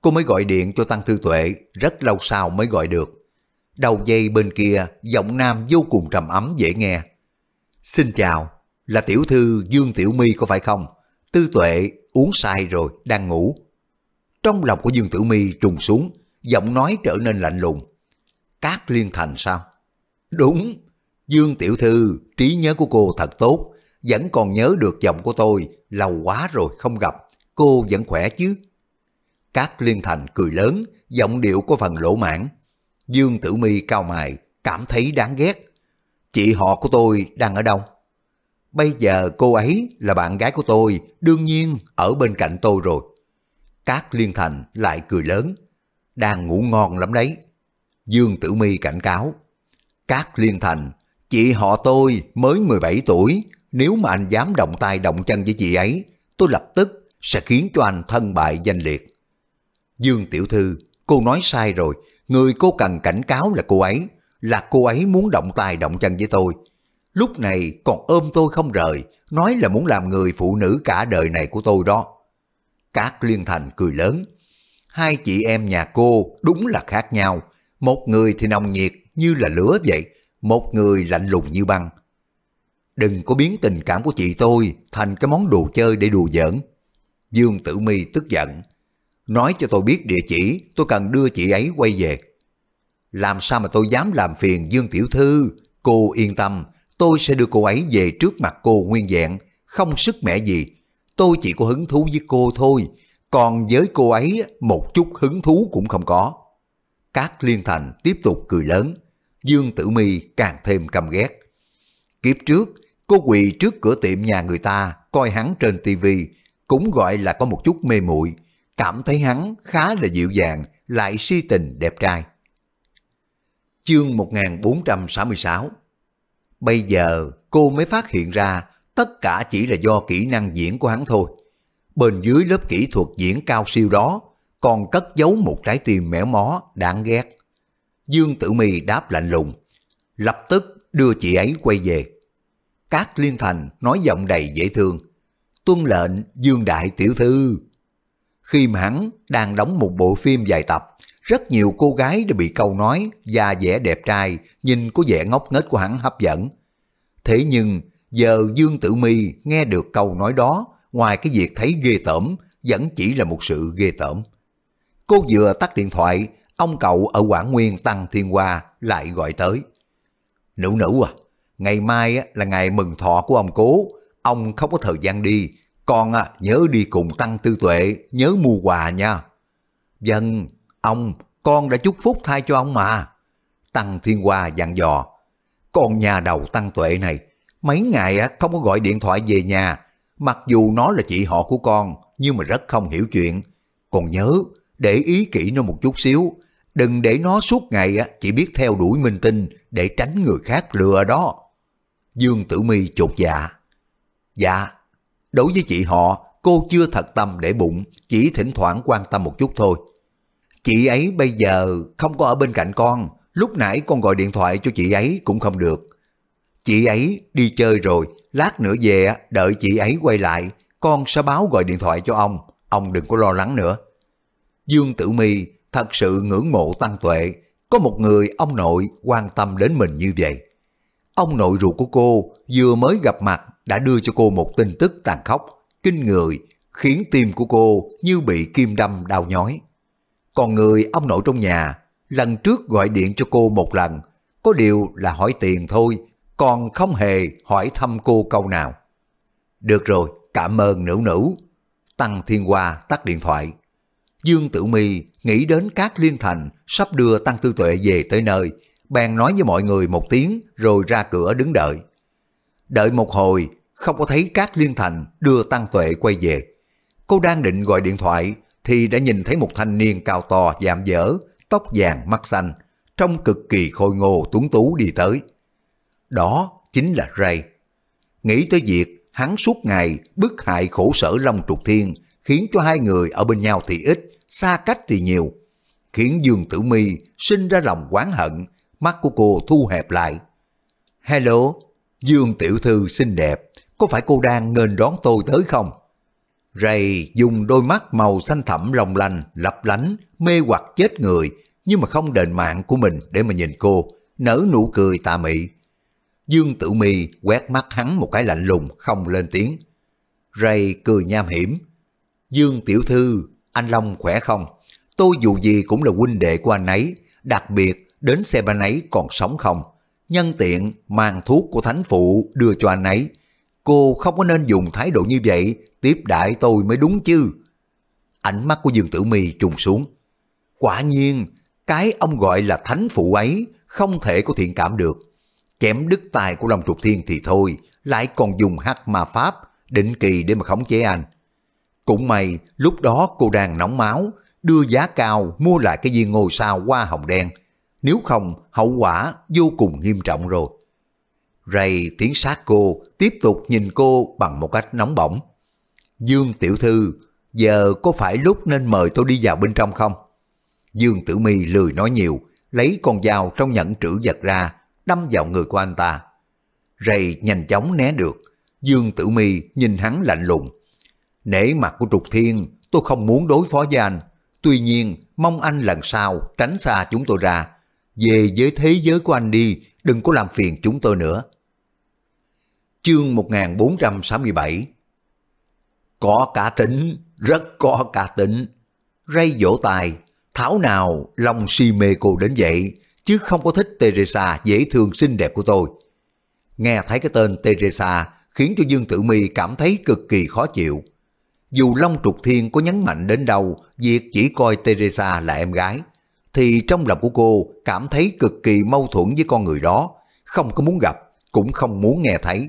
Cô mới gọi điện cho Tăng Thư Tuệ, rất lâu sau mới gọi được. Đầu dây bên kia, giọng nam vô cùng trầm ấm dễ nghe. Xin chào, là tiểu thư Dương Tiểu My có phải không? Tư Tuệ uống sai rồi, đang ngủ. Trong lòng của Dương Tử My trùng xuống, giọng nói trở nên lạnh lùng. Cát Liên Thành sao? Đúng, Dương Tiểu Thư, trí nhớ của cô thật tốt, vẫn còn nhớ được giọng của tôi, lâu quá rồi không gặp, cô vẫn khỏe chứ? Cát Liên Thành cười lớn, giọng điệu có phần lỗ mãn. Dương Tử Mi cao mài cảm thấy đáng ghét. Chị họ của tôi đang ở đâu? Bây giờ cô ấy là bạn gái của tôi, đương nhiên ở bên cạnh tôi rồi. Cát Liên Thành lại cười lớn, đang ngủ ngon lắm đấy, Dương Tử Mi cảnh cáo. Các Liên Thành, chị họ tôi mới 17 tuổi, nếu mà anh dám động tay động chân với chị ấy, tôi lập tức sẽ khiến cho anh thân bại danh liệt. Dương Tiểu Thư, cô nói sai rồi, người cô cần cảnh cáo là cô ấy, là cô ấy muốn động tay động chân với tôi. Lúc này còn ôm tôi không rời, nói là muốn làm người phụ nữ cả đời này của tôi đó. Các Liên Thành cười lớn, hai chị em nhà cô đúng là khác nhau, một người thì nồng nhiệt như là lửa vậy, một người lạnh lùng như băng. Đừng có biến tình cảm của chị tôi thành cái món đồ chơi để đùa giỡn. Dương Tử My tức giận. Nói cho tôi biết địa chỉ, tôi cần đưa chị ấy quay về. Làm sao mà tôi dám làm phiền Dương Tiểu Thư? Cô yên tâm, tôi sẽ đưa cô ấy về trước mặt cô nguyên vẹn, không sức mẻ gì. Tôi chỉ có hứng thú với cô thôi, còn với cô ấy một chút hứng thú cũng không có các Liên Thành tiếp tục cười lớn, Dương Tử Mi càng thêm căm ghét. Kiếp trước, cô quỳ trước cửa tiệm nhà người ta, coi hắn trên tivi cũng gọi là có một chút mê muội cảm thấy hắn khá là dịu dàng, lại si tình đẹp trai. Chương 1466 Bây giờ cô mới phát hiện ra tất cả chỉ là do kỹ năng diễn của hắn thôi. Bên dưới lớp kỹ thuật diễn cao siêu đó còn cất giấu một trái tim mẻ mó, đáng ghét. Dương Tử Mi đáp lạnh lùng, lập tức đưa chị ấy quay về. Cát Liên Thành nói giọng đầy dễ thương, tuân lệnh Dương Đại Tiểu Thư. Khi mà hắn đang đóng một bộ phim dài tập, rất nhiều cô gái đã bị câu nói và vẻ đẹp trai nhìn có vẻ ngốc nghếch của hắn hấp dẫn. Thế nhưng giờ Dương Tử Mi nghe được câu nói đó, ngoài cái việc thấy ghê tởm, vẫn chỉ là một sự ghê tởm. Cô vừa tắt điện thoại, ông cậu ở Quảng Nguyên Tăng Thiên Hoa lại gọi tới. Nữ nữ à, ngày mai là ngày mừng thọ của ông cố, ông không có thời gian đi, con nhớ đi cùng Tăng Tư Tuệ, nhớ mua quà nha. Dân, vâng, ông, con đã chúc phúc thay cho ông mà. Tăng Thiên Hoa dặn dò, con nhà đầu Tăng Tuệ này, mấy ngày không có gọi điện thoại về nhà, mặc dù nó là chị họ của con, nhưng mà rất không hiểu chuyện. Còn nhớ, để ý kỹ nó một chút xíu, đừng để nó suốt ngày chỉ biết theo đuổi minh tinh để tránh người khác lừa đó. Dương Tử My chột dạ. Dạ, đối với chị họ, cô chưa thật tâm để bụng, chỉ thỉnh thoảng quan tâm một chút thôi. Chị ấy bây giờ không có ở bên cạnh con, lúc nãy con gọi điện thoại cho chị ấy cũng không được. Chị ấy đi chơi rồi, lát nữa về đợi chị ấy quay lại, con sẽ báo gọi điện thoại cho ông, ông đừng có lo lắng nữa. Dương Tử Mi thật sự ngưỡng mộ Tăng Tuệ, có một người ông nội quan tâm đến mình như vậy. Ông nội ruột của cô vừa mới gặp mặt đã đưa cho cô một tin tức tàn khốc, kinh người, khiến tim của cô như bị kim đâm đau nhói. Còn người ông nội trong nhà, lần trước gọi điện cho cô một lần, có điều là hỏi tiền thôi, còn không hề hỏi thăm cô câu nào. Được rồi, cảm ơn nữ nữ. Tăng Thiên Hoa tắt điện thoại, Dương Tử Mi nghĩ đến các liên thành sắp đưa Tăng Tư Tuệ về tới nơi, bèn nói với mọi người một tiếng rồi ra cửa đứng đợi. Đợi một hồi, không có thấy các liên thành đưa Tăng Tuệ quay về. Cô đang định gọi điện thoại thì đã nhìn thấy một thanh niên cao to dạm dở, tóc vàng mắt xanh, trông cực kỳ khôi ngô tuấn tú đi tới. Đó chính là Ray. Nghĩ tới việc hắn suốt ngày bức hại khổ sở Long Trục Thiên khiến cho hai người ở bên nhau thì ít, xa cách thì nhiều, khiến Dương Tử Mi sinh ra lòng oán hận, mắt của cô thu hẹp lại. Hello, Dương Tiểu Thư xinh đẹp, có phải cô đang nghênh đón tôi tới không? Ray dùng đôi mắt màu xanh thẳm lòng lành, lấp lánh, mê hoặc chết người, nhưng mà không đền mạng của mình để mà nhìn cô, nở nụ cười tà mị. Dương Tử Mi quét mắt hắn một cái lạnh lùng, không lên tiếng. Ray cười nham hiểm. Dương Tiểu Thư anh Long khỏe không? Tôi dù gì cũng là huynh đệ của anh ấy, đặc biệt đến xem anh ấy còn sống không. Nhân tiện mang thuốc của thánh phụ đưa cho anh ấy. Cô không có nên dùng thái độ như vậy, tiếp đại tôi mới đúng chứ. Ánh mắt của Dương Tử Mi trùng xuống. Quả nhiên, cái ông gọi là thánh phụ ấy không thể có thiện cảm được. Chém đứt tài của Long Trục Thiên thì thôi, lại còn dùng hắc ma pháp, định kỳ để mà khống chế anh. Cũng may lúc đó cô đang nóng máu, đưa giá cao mua lại cái viên ngôi sao hoa hồng đen. Nếu không, hậu quả vô cùng nghiêm trọng rồi. Ray tiến sát cô, tiếp tục nhìn cô bằng một cách nóng bỏng. Dương Tiểu Thư, giờ có phải lúc nên mời tôi đi vào bên trong không? Dương Tử Mi lười nói nhiều, lấy con dao trong nhẫn trữ vật ra, đâm vào người của anh ta. Ray nhanh chóng né được. Dương Tử Mi nhìn hắn lạnh lùng, Nể mặt của Trục Thiên, tôi không muốn đối phó với anh. Tuy nhiên, mong anh lần sau tránh xa chúng tôi ra. Về với thế giới của anh đi, đừng có làm phiền chúng tôi nữa. Chương 1467 Có cả tính, rất có cả tính. Ray vỗ tài, thảo nào lòng si mê cô đến vậy, chứ không có thích Teresa dễ thương xinh đẹp của tôi. Nghe thấy cái tên Teresa khiến cho Dương Tử Mi cảm thấy cực kỳ khó chịu dù Long Trục Thiên có nhấn mạnh đến đâu việc chỉ coi Teresa là em gái, thì trong lòng của cô cảm thấy cực kỳ mâu thuẫn với con người đó, không có muốn gặp, cũng không muốn nghe thấy.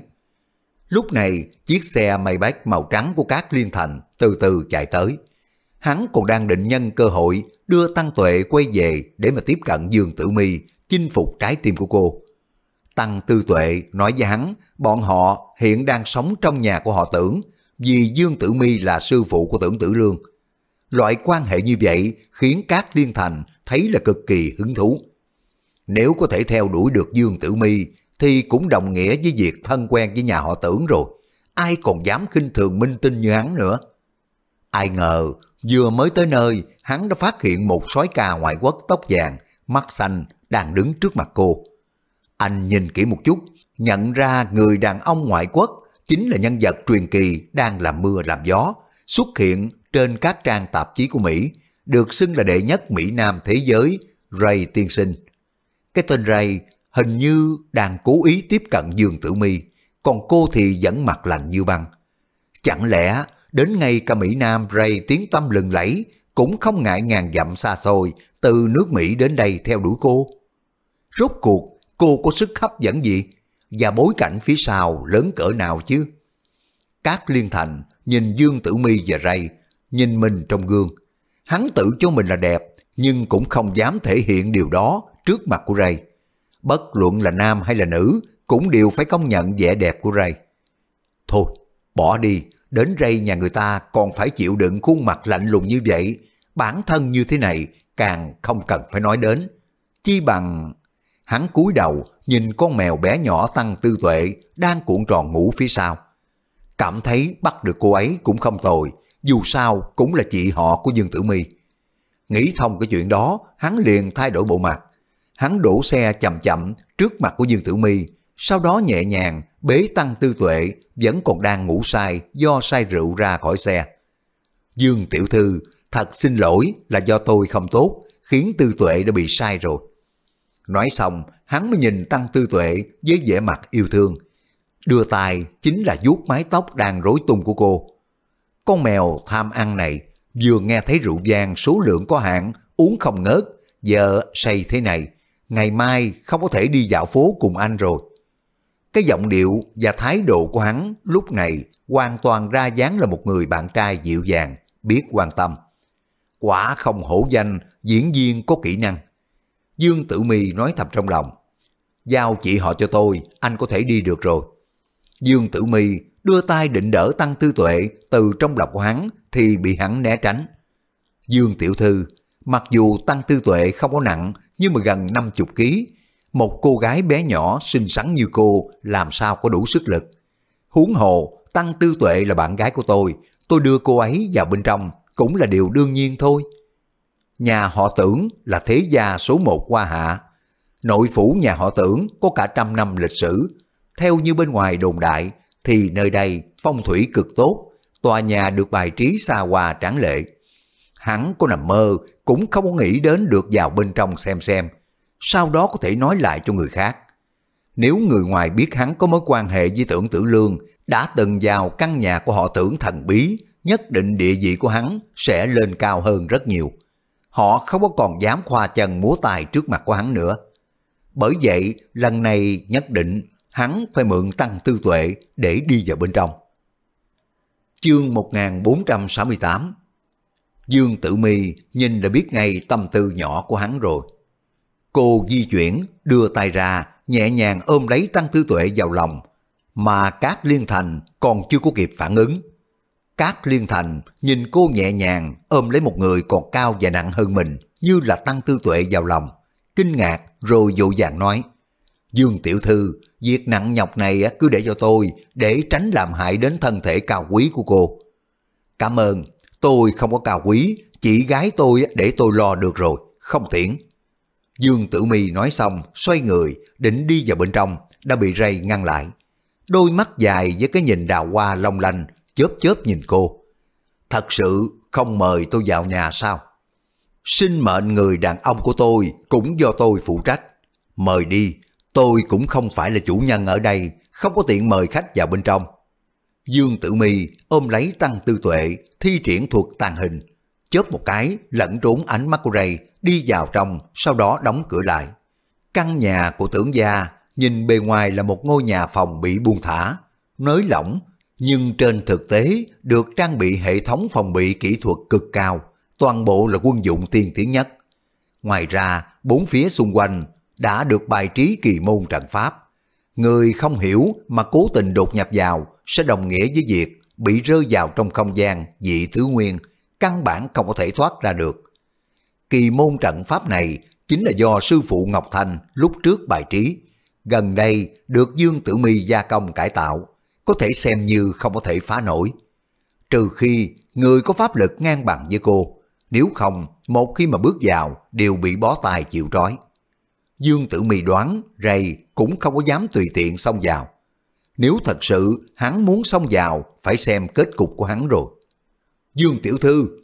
Lúc này, chiếc xe Maybach màu trắng của các Liên Thành từ từ chạy tới. Hắn còn đang định nhân cơ hội đưa Tăng Tuệ quay về để mà tiếp cận Dương Tử Mi, chinh phục trái tim của cô. Tăng Tư Tuệ nói với hắn, bọn họ hiện đang sống trong nhà của họ tưởng, vì Dương Tử Mi là sư phụ của Tưởng Tử Lương. Loại quan hệ như vậy khiến các liên thành thấy là cực kỳ hứng thú. Nếu có thể theo đuổi được Dương Tử Mi thì cũng đồng nghĩa với việc thân quen với nhà họ tưởng rồi. Ai còn dám khinh thường minh tinh như hắn nữa. Ai ngờ vừa mới tới nơi hắn đã phát hiện một sói ca ngoại quốc tóc vàng, mắt xanh đang đứng trước mặt cô. Anh nhìn kỹ một chút, nhận ra người đàn ông ngoại quốc chính là nhân vật truyền kỳ đang làm mưa làm gió, xuất hiện trên các trang tạp chí của Mỹ, được xưng là đệ nhất Mỹ Nam thế giới, Ray Tiên Sinh. Cái tên Ray hình như đang cố ý tiếp cận Dương Tử Mi, còn cô thì vẫn mặt lạnh như băng. Chẳng lẽ đến ngay cả Mỹ Nam Ray tiếng tâm lừng lẫy cũng không ngại ngàn dặm xa xôi từ nước Mỹ đến đây theo đuổi cô? Rốt cuộc cô có sức hấp dẫn gì? và bối cảnh phía sau lớn cỡ nào chứ. Các Liên Thành nhìn Dương Tử Mi và Ray, nhìn mình trong gương. Hắn tự cho mình là đẹp, nhưng cũng không dám thể hiện điều đó trước mặt của Ray. Bất luận là nam hay là nữ, cũng đều phải công nhận vẻ đẹp của Ray. Thôi, bỏ đi, đến Ray nhà người ta còn phải chịu đựng khuôn mặt lạnh lùng như vậy. Bản thân như thế này càng không cần phải nói đến. Chi bằng... Hắn cúi đầu nhìn con mèo bé nhỏ tăng tư tuệ đang cuộn tròn ngủ phía sau. Cảm thấy bắt được cô ấy cũng không tồi, dù sao cũng là chị họ của Dương Tử my Nghĩ thông cái chuyện đó, hắn liền thay đổi bộ mặt. Hắn đổ xe chậm chậm trước mặt của Dương Tử my sau đó nhẹ nhàng bế tăng tư tuệ vẫn còn đang ngủ say do say rượu ra khỏi xe. Dương Tiểu Thư, thật xin lỗi là do tôi không tốt, khiến tư tuệ đã bị sai rồi. Nói xong, hắn mới nhìn Tăng Tư Tuệ với vẻ mặt yêu thương. Đưa tay chính là vuốt mái tóc đang rối tung của cô. Con mèo tham ăn này vừa nghe thấy rượu vang số lượng có hạn, uống không ngớt, giờ say thế này, ngày mai không có thể đi dạo phố cùng anh rồi. Cái giọng điệu và thái độ của hắn lúc này hoàn toàn ra dáng là một người bạn trai dịu dàng, biết quan tâm. Quả không hổ danh, diễn viên có kỹ năng. Dương Tử Mi nói thầm trong lòng. Giao chị họ cho tôi, anh có thể đi được rồi. Dương Tử Mi đưa tay định đỡ Tăng Tư Tuệ từ trong lòng của hắn thì bị hắn né tránh. Dương Tiểu Thư, mặc dù Tăng Tư Tuệ không có nặng nhưng mà gần 50 kg, một cô gái bé nhỏ xinh xắn như cô làm sao có đủ sức lực. Huống hồ, Tăng Tư Tuệ là bạn gái của tôi, tôi đưa cô ấy vào bên trong cũng là điều đương nhiên thôi nhà họ tưởng là thế gia số một qua hạ. Nội phủ nhà họ tưởng có cả trăm năm lịch sử. Theo như bên ngoài đồn đại, thì nơi đây phong thủy cực tốt, tòa nhà được bài trí xa hoa tráng lệ. Hắn có nằm mơ cũng không có nghĩ đến được vào bên trong xem xem, sau đó có thể nói lại cho người khác. Nếu người ngoài biết hắn có mối quan hệ với tưởng tử lương, đã từng vào căn nhà của họ tưởng thần bí, nhất định địa vị của hắn sẽ lên cao hơn rất nhiều. Họ không có còn dám khoa chân múa tài trước mặt của hắn nữa. Bởi vậy, lần này nhất định hắn phải mượn tăng tư tuệ để đi vào bên trong. Chương 1468 Dương Tử Mi nhìn đã biết ngay tâm tư nhỏ của hắn rồi. Cô di chuyển, đưa tay ra, nhẹ nhàng ôm lấy Tăng Tư Tuệ vào lòng, mà Cát Liên Thành còn chưa có kịp phản ứng các Liên Thành nhìn cô nhẹ nhàng ôm lấy một người còn cao và nặng hơn mình như là tăng tư tuệ vào lòng. Kinh ngạc rồi dỗ dàng nói Dương Tiểu Thư, việc nặng nhọc này cứ để cho tôi để tránh làm hại đến thân thể cao quý của cô. Cảm ơn, tôi không có cao quý, chỉ gái tôi để tôi lo được rồi, không tiễn. Dương Tử Mi nói xong, xoay người, định đi vào bên trong, đã bị Ray ngăn lại. Đôi mắt dài với cái nhìn đào hoa long lanh chớp chớp nhìn cô. Thật sự không mời tôi vào nhà sao? Sinh mệnh người đàn ông của tôi cũng do tôi phụ trách. Mời đi, tôi cũng không phải là chủ nhân ở đây, không có tiện mời khách vào bên trong. Dương Tử Mi ôm lấy Tăng Tư Tuệ, thi triển thuật tàn hình. Chớp một cái, lẫn trốn ánh mắt của Ray, đi vào trong, sau đó đóng cửa lại. Căn nhà của tưởng gia, nhìn bề ngoài là một ngôi nhà phòng bị buông thả, nới lỏng, nhưng trên thực tế được trang bị hệ thống phòng bị kỹ thuật cực cao, toàn bộ là quân dụng tiên tiến nhất. Ngoài ra, bốn phía xung quanh đã được bài trí kỳ môn trận pháp. Người không hiểu mà cố tình đột nhập vào sẽ đồng nghĩa với việc bị rơi vào trong không gian dị thứ nguyên, căn bản không có thể thoát ra được. Kỳ môn trận pháp này chính là do sư phụ Ngọc Thành lúc trước bài trí, gần đây được Dương Tử Mi gia công cải tạo có thể xem như không có thể phá nổi. Trừ khi người có pháp lực ngang bằng với cô, nếu không, một khi mà bước vào đều bị bó tay chịu trói. Dương Tử Mì đoán Ray cũng không có dám tùy tiện xông vào. Nếu thật sự hắn muốn xông vào, phải xem kết cục của hắn rồi. Dương Tiểu Thư!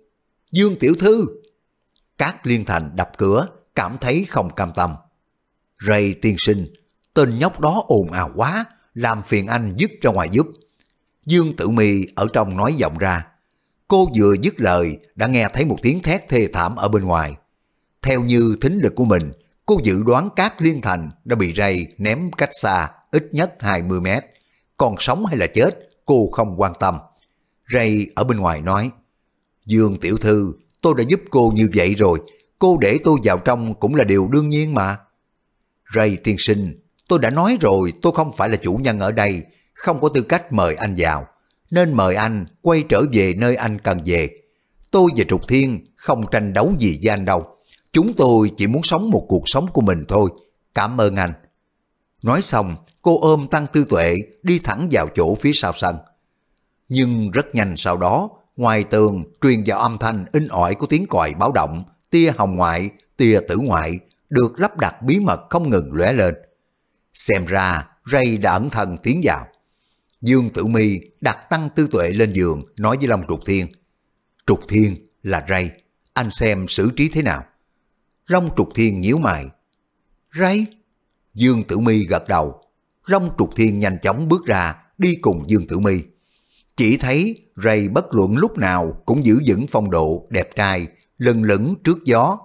Dương Tiểu Thư! Các Liên Thành đập cửa, cảm thấy không cam tâm. Ray tiên sinh, tên nhóc đó ồn ào quá, làm phiền anh dứt ra ngoài giúp. Dương Tử Mi ở trong nói giọng ra. Cô vừa dứt lời đã nghe thấy một tiếng thét thê thảm ở bên ngoài. Theo như thính lực của mình, cô dự đoán các liên thành đã bị rầy ném cách xa ít nhất 20 mét. Còn sống hay là chết, cô không quan tâm. Ray ở bên ngoài nói, Dương Tiểu Thư, tôi đã giúp cô như vậy rồi, cô để tôi vào trong cũng là điều đương nhiên mà. Ray tiên sinh Tôi đã nói rồi tôi không phải là chủ nhân ở đây, không có tư cách mời anh vào, nên mời anh quay trở về nơi anh cần về. Tôi và Trục Thiên không tranh đấu gì với anh đâu. Chúng tôi chỉ muốn sống một cuộc sống của mình thôi. Cảm ơn anh. Nói xong, cô ôm Tăng Tư Tuệ đi thẳng vào chỗ phía sau sân. Nhưng rất nhanh sau đó, ngoài tường truyền vào âm thanh in ỏi của tiếng còi báo động, tia hồng ngoại, tia tử ngoại, được lắp đặt bí mật không ngừng lóe lên. Xem ra Ray đã ẩn thần tiến vào. Dương Tử Mi đặt tăng tư tuệ lên giường nói với Long Trục Thiên. Trục Thiên là Ray, anh xem xử trí thế nào? Long Trục Thiên nhíu mày. Ray? Dương Tử Mi gật đầu. Long Trục Thiên nhanh chóng bước ra đi cùng Dương Tử Mi. Chỉ thấy Ray bất luận lúc nào cũng giữ vững phong độ đẹp trai, lừng lững trước gió.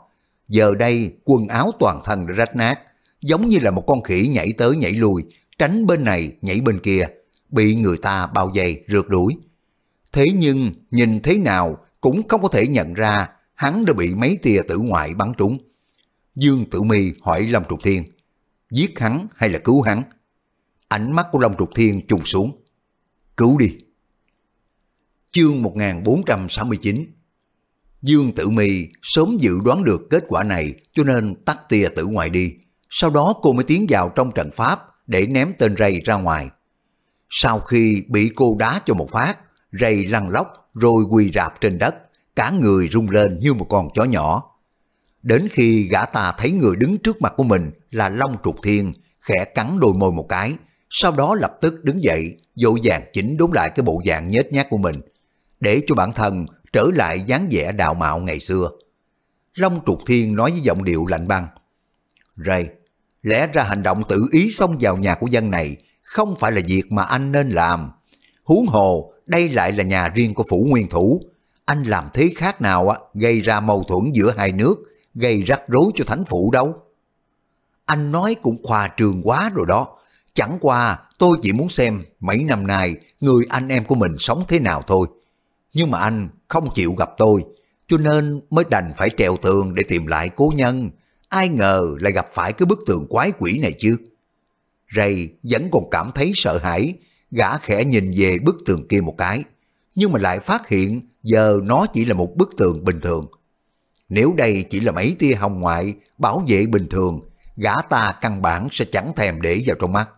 Giờ đây quần áo toàn thân đã rách nát, giống như là một con khỉ nhảy tới nhảy lui, tránh bên này nhảy bên kia, bị người ta bao vây rượt đuổi. Thế nhưng nhìn thế nào cũng không có thể nhận ra hắn đã bị mấy tia tử ngoại bắn trúng. Dương Tử Mi hỏi Long Trục Thiên, giết hắn hay là cứu hắn? Ánh mắt của Long Trục Thiên trùng xuống, cứu đi. Chương 1469 Dương Tử Mi sớm dự đoán được kết quả này cho nên tắt tia tử ngoại đi, sau đó cô mới tiến vào trong trận pháp để ném tên Ray ra ngoài. Sau khi bị cô đá cho một phát, Ray lăn lóc rồi quỳ rạp trên đất, cả người rung lên như một con chó nhỏ. Đến khi gã ta thấy người đứng trước mặt của mình là Long Trục Thiên, khẽ cắn đôi môi một cái, sau đó lập tức đứng dậy, dỗ dàng chỉnh đốn lại cái bộ dạng nhếch nhác của mình, để cho bản thân trở lại dáng vẻ đạo mạo ngày xưa. Long Trục Thiên nói với giọng điệu lạnh băng, Ray, Lẽ ra hành động tự ý xông vào nhà của dân này không phải là việc mà anh nên làm. Huống hồ, đây lại là nhà riêng của phủ nguyên thủ. Anh làm thế khác nào á, gây ra mâu thuẫn giữa hai nước, gây rắc rối cho thánh phủ đâu. Anh nói cũng khoa trường quá rồi đó. Chẳng qua tôi chỉ muốn xem mấy năm nay người anh em của mình sống thế nào thôi. Nhưng mà anh không chịu gặp tôi, cho nên mới đành phải trèo tường để tìm lại cố nhân ai ngờ lại gặp phải cái bức tường quái quỷ này chứ. Ray vẫn còn cảm thấy sợ hãi, gã khẽ nhìn về bức tường kia một cái, nhưng mà lại phát hiện giờ nó chỉ là một bức tường bình thường. Nếu đây chỉ là mấy tia hồng ngoại bảo vệ bình thường, gã ta căn bản sẽ chẳng thèm để vào trong mắt.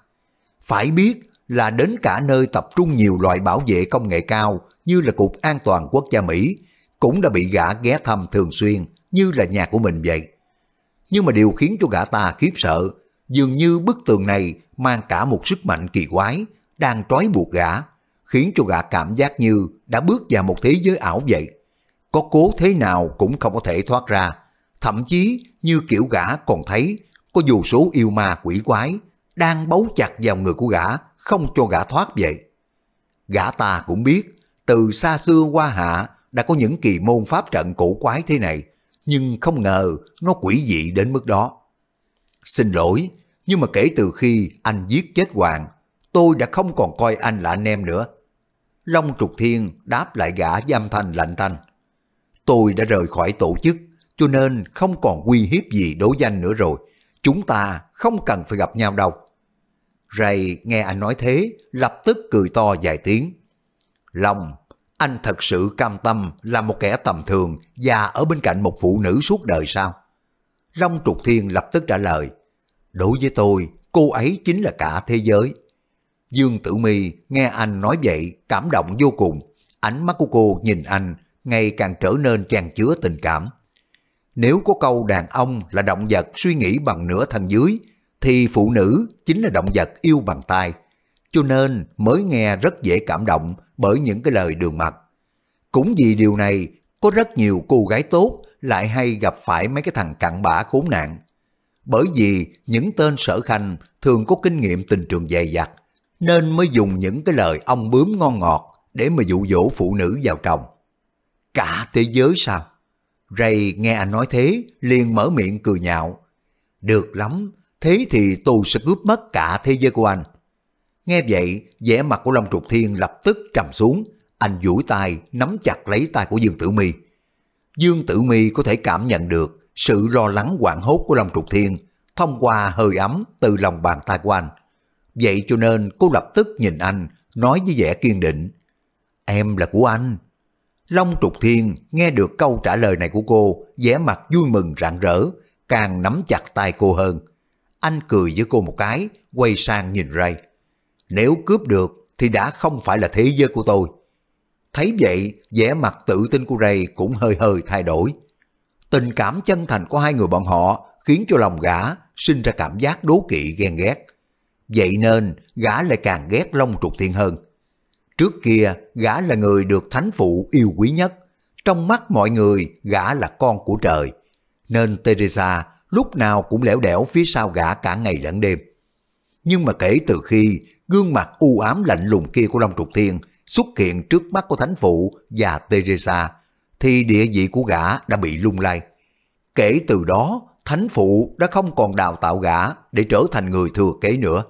Phải biết là đến cả nơi tập trung nhiều loại bảo vệ công nghệ cao như là Cục An toàn Quốc gia Mỹ cũng đã bị gã ghé thăm thường xuyên như là nhà của mình vậy nhưng mà điều khiến cho gã ta khiếp sợ, dường như bức tường này mang cả một sức mạnh kỳ quái, đang trói buộc gã, khiến cho gã cảm giác như đã bước vào một thế giới ảo vậy. Có cố thế nào cũng không có thể thoát ra, thậm chí như kiểu gã còn thấy có dù số yêu ma quỷ quái đang bấu chặt vào người của gã, không cho gã thoát vậy. Gã ta cũng biết, từ xa xưa qua hạ đã có những kỳ môn pháp trận cổ quái thế này, nhưng không ngờ nó quỷ dị đến mức đó. Xin lỗi, nhưng mà kể từ khi anh giết chết Hoàng, tôi đã không còn coi anh là anh em nữa. Long Trục Thiên đáp lại gã giam thanh lạnh thanh. Tôi đã rời khỏi tổ chức, cho nên không còn uy hiếp gì đối danh nữa rồi. Chúng ta không cần phải gặp nhau đâu. Ray nghe anh nói thế, lập tức cười to vài tiếng. Long anh thật sự cam tâm là một kẻ tầm thường và ở bên cạnh một phụ nữ suốt đời sao? Long Trục Thiên lập tức trả lời, đối với tôi, cô ấy chính là cả thế giới. Dương Tử Mi nghe anh nói vậy cảm động vô cùng, ánh mắt của cô nhìn anh ngày càng trở nên tràn chứa tình cảm. Nếu có câu đàn ông là động vật suy nghĩ bằng nửa thân dưới, thì phụ nữ chính là động vật yêu bằng tay. Cho nên mới nghe rất dễ cảm động bởi những cái lời đường mật. Cũng vì điều này, có rất nhiều cô gái tốt lại hay gặp phải mấy cái thằng cặn bã khốn nạn. Bởi vì những tên sở khanh thường có kinh nghiệm tình trường dày dặt, nên mới dùng những cái lời ong bướm ngon ngọt để mà dụ dỗ phụ nữ vào chồng. Cả thế giới sao? Ray nghe anh nói thế, liền mở miệng cười nhạo. Được lắm, thế thì tôi sẽ cướp mất cả thế giới của anh. Nghe vậy, vẻ mặt của Long Trục Thiên lập tức trầm xuống, anh duỗi tay nắm chặt lấy tay của Dương Tử Mi. Dương Tử Mi có thể cảm nhận được sự lo lắng hoảng hốt của Long Trục Thiên thông qua hơi ấm từ lòng bàn tay của anh. Vậy cho nên cô lập tức nhìn anh, nói với vẻ kiên định, em là của anh. Long Trục Thiên nghe được câu trả lời này của cô, vẻ mặt vui mừng rạng rỡ, càng nắm chặt tay cô hơn. Anh cười với cô một cái, quay sang nhìn Ray. Nếu cướp được thì đã không phải là thế giới của tôi. Thấy vậy, vẻ mặt tự tin của Ray cũng hơi hơi thay đổi. Tình cảm chân thành của hai người bọn họ khiến cho lòng gã sinh ra cảm giác đố kỵ ghen ghét. Vậy nên gã lại càng ghét Long Trục Thiên hơn. Trước kia, gã là người được thánh phụ yêu quý nhất. Trong mắt mọi người, gã là con của trời. Nên Teresa lúc nào cũng lẻo đẻo phía sau gã cả ngày lẫn đêm. Nhưng mà kể từ khi Gương mặt u ám lạnh lùng kia của Long Trục Thiên xuất hiện trước mắt của Thánh Phụ và Teresa, thì địa vị của gã đã bị lung lay. Kể từ đó, Thánh Phụ đã không còn đào tạo gã để trở thành người thừa kế nữa.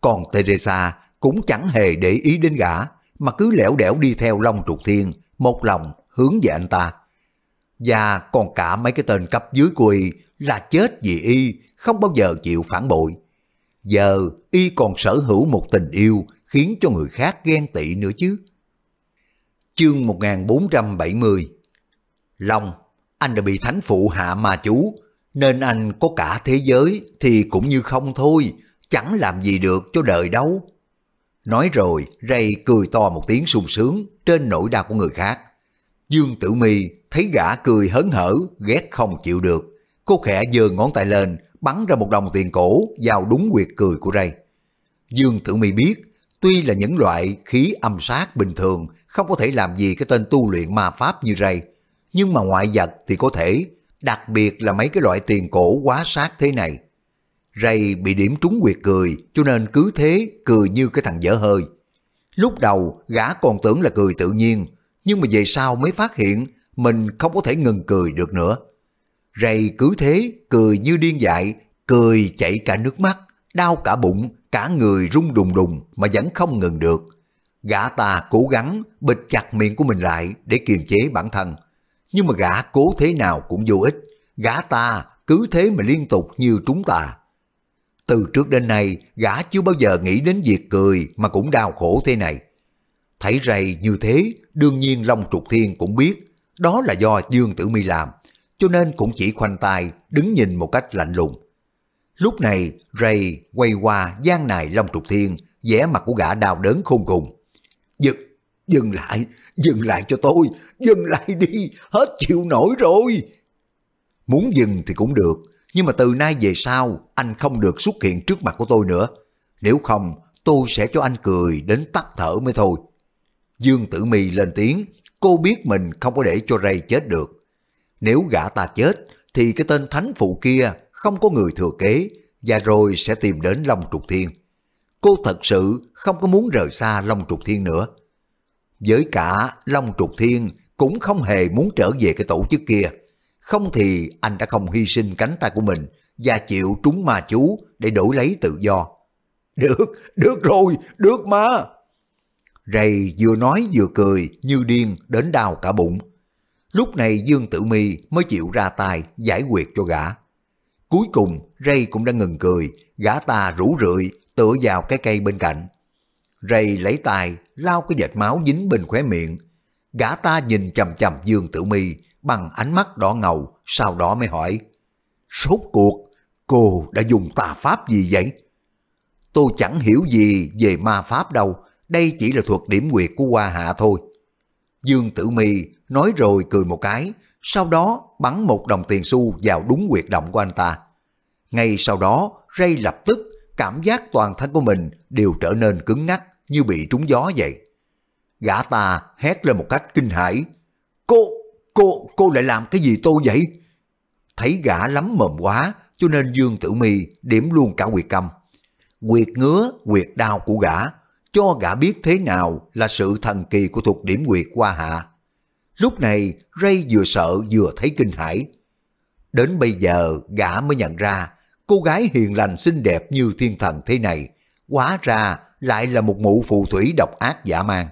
Còn Teresa cũng chẳng hề để ý đến gã, mà cứ lẻo đẻo đi theo Long Trục Thiên, một lòng hướng về anh ta. Và còn cả mấy cái tên cấp dưới của y là chết vì y không bao giờ chịu phản bội giờ y còn sở hữu một tình yêu khiến cho người khác ghen tị nữa chứ. Chương 1470 Long, anh đã bị thánh phụ hạ mà chú, nên anh có cả thế giới thì cũng như không thôi, chẳng làm gì được cho đời đâu. Nói rồi, Ray cười to một tiếng sung sướng trên nỗi đau của người khác. Dương Tử Mi thấy gã cười hớn hở, ghét không chịu được. Cô khẽ giơ ngón tay lên, bắn ra một đồng tiền cổ vào đúng quyệt cười của Ray. Dương Tử Mi biết, tuy là những loại khí âm sát bình thường không có thể làm gì cái tên tu luyện ma pháp như Ray, nhưng mà ngoại vật thì có thể, đặc biệt là mấy cái loại tiền cổ quá sát thế này. Ray bị điểm trúng quyệt cười cho nên cứ thế cười như cái thằng dở hơi. Lúc đầu gã còn tưởng là cười tự nhiên, nhưng mà về sau mới phát hiện mình không có thể ngừng cười được nữa. Rầy cứ thế, cười như điên dại, cười chảy cả nước mắt, đau cả bụng, cả người rung đùng đùng mà vẫn không ngừng được. Gã ta cố gắng bịt chặt miệng của mình lại để kiềm chế bản thân. Nhưng mà gã cố thế nào cũng vô ích, gã ta cứ thế mà liên tục như trúng tà. Từ trước đến nay, gã chưa bao giờ nghĩ đến việc cười mà cũng đau khổ thế này. Thấy rầy như thế, đương nhiên Long Trục Thiên cũng biết, đó là do Dương Tử Mi làm cho nên cũng chỉ khoanh tay đứng nhìn một cách lạnh lùng. Lúc này, Ray quay qua gian nài Long Trục Thiên, vẻ mặt của gã đau đớn khôn cùng. Dừng, dừng lại, dừng lại cho tôi, dừng lại đi, hết chịu nổi rồi. Muốn dừng thì cũng được, nhưng mà từ nay về sau, anh không được xuất hiện trước mặt của tôi nữa. Nếu không, tôi sẽ cho anh cười đến tắt thở mới thôi. Dương Tử Mi lên tiếng, cô biết mình không có để cho Ray chết được nếu gã ta chết thì cái tên thánh phụ kia không có người thừa kế và rồi sẽ tìm đến Long Trục Thiên. Cô thật sự không có muốn rời xa Long Trục Thiên nữa. Với cả Long Trục Thiên cũng không hề muốn trở về cái tổ chức kia. Không thì anh đã không hy sinh cánh tay của mình và chịu trúng ma chú để đổi lấy tự do. Được, được rồi, được mà. Ray vừa nói vừa cười như điên đến đau cả bụng. Lúc này Dương Tử Mi mới chịu ra tay giải quyết cho gã. Cuối cùng, Ray cũng đã ngừng cười, gã ta rủ rượi tựa vào cái cây bên cạnh. Ray lấy tay, lau cái vệt máu dính bên khóe miệng. Gã ta nhìn chầm chầm Dương Tử Mi bằng ánh mắt đỏ ngầu, sau đó mới hỏi. Sốt cuộc, cô đã dùng tà pháp gì vậy? Tôi chẳng hiểu gì về ma pháp đâu, đây chỉ là thuật điểm quyệt của Hoa Hạ thôi. Dương Tử Mi nói rồi cười một cái, sau đó bắn một đồng tiền xu vào đúng huyệt động của anh ta. Ngay sau đó, Ray lập tức cảm giác toàn thân của mình đều trở nên cứng ngắc như bị trúng gió vậy. Gã ta hét lên một cách kinh hãi. Cô, cô, cô lại làm cái gì tôi vậy? Thấy gã lắm mồm quá cho nên Dương Tử Mi điểm luôn cả huyệt cầm. huyệt ngứa, huyệt đau của gã cho gã biết thế nào là sự thần kỳ của thuộc điểm nguyệt qua hạ. Lúc này, Ray vừa sợ vừa thấy kinh hãi. Đến bây giờ, gã mới nhận ra, cô gái hiền lành xinh đẹp như thiên thần thế này, quá ra lại là một mụ phù thủy độc ác giả man.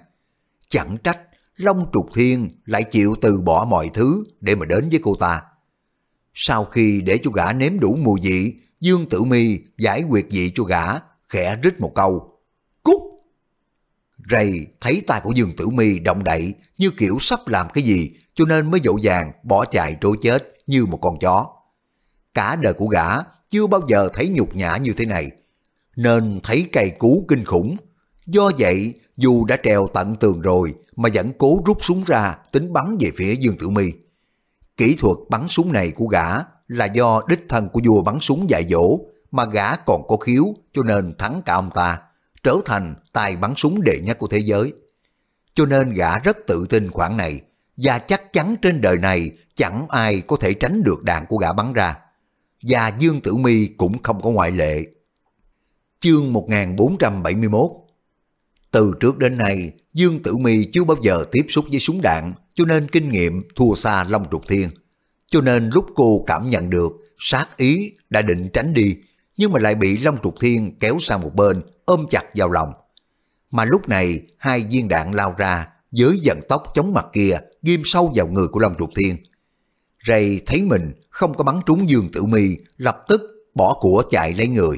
Chẳng trách, Long Trục Thiên lại chịu từ bỏ mọi thứ để mà đến với cô ta. Sau khi để cho gã nếm đủ mùi vị, Dương Tử Mi giải quyệt vị cho gã, khẽ rít một câu Ray thấy tay của Dương Tử Mi động đậy như kiểu sắp làm cái gì cho nên mới dỗ dàng bỏ chạy trối chết như một con chó. Cả đời của gã chưa bao giờ thấy nhục nhã như thế này nên thấy cây cú kinh khủng. Do vậy dù đã trèo tận tường rồi mà vẫn cố rút súng ra tính bắn về phía Dương Tử Mi. Kỹ thuật bắn súng này của gã là do đích thân của vua bắn súng dạy dỗ mà gã còn có khiếu cho nên thắng cả ông ta trở thành tài bắn súng đệ nhất của thế giới. Cho nên gã rất tự tin khoản này, và chắc chắn trên đời này chẳng ai có thể tránh được đạn của gã bắn ra. Và Dương Tử Mi cũng không có ngoại lệ. Chương 1471 Từ trước đến nay, Dương Tử Mi chưa bao giờ tiếp xúc với súng đạn, cho nên kinh nghiệm thua xa Long Trục Thiên. Cho nên lúc cô cảm nhận được sát ý đã định tránh đi, nhưng mà lại bị Long Trục Thiên kéo sang một bên, ôm chặt vào lòng. Mà lúc này, hai viên đạn lao ra, với dần tóc chống mặt kia, ghim sâu vào người của Long Trục Thiên. Ray thấy mình không có bắn trúng Dương Tử Mi, lập tức bỏ của chạy lấy người.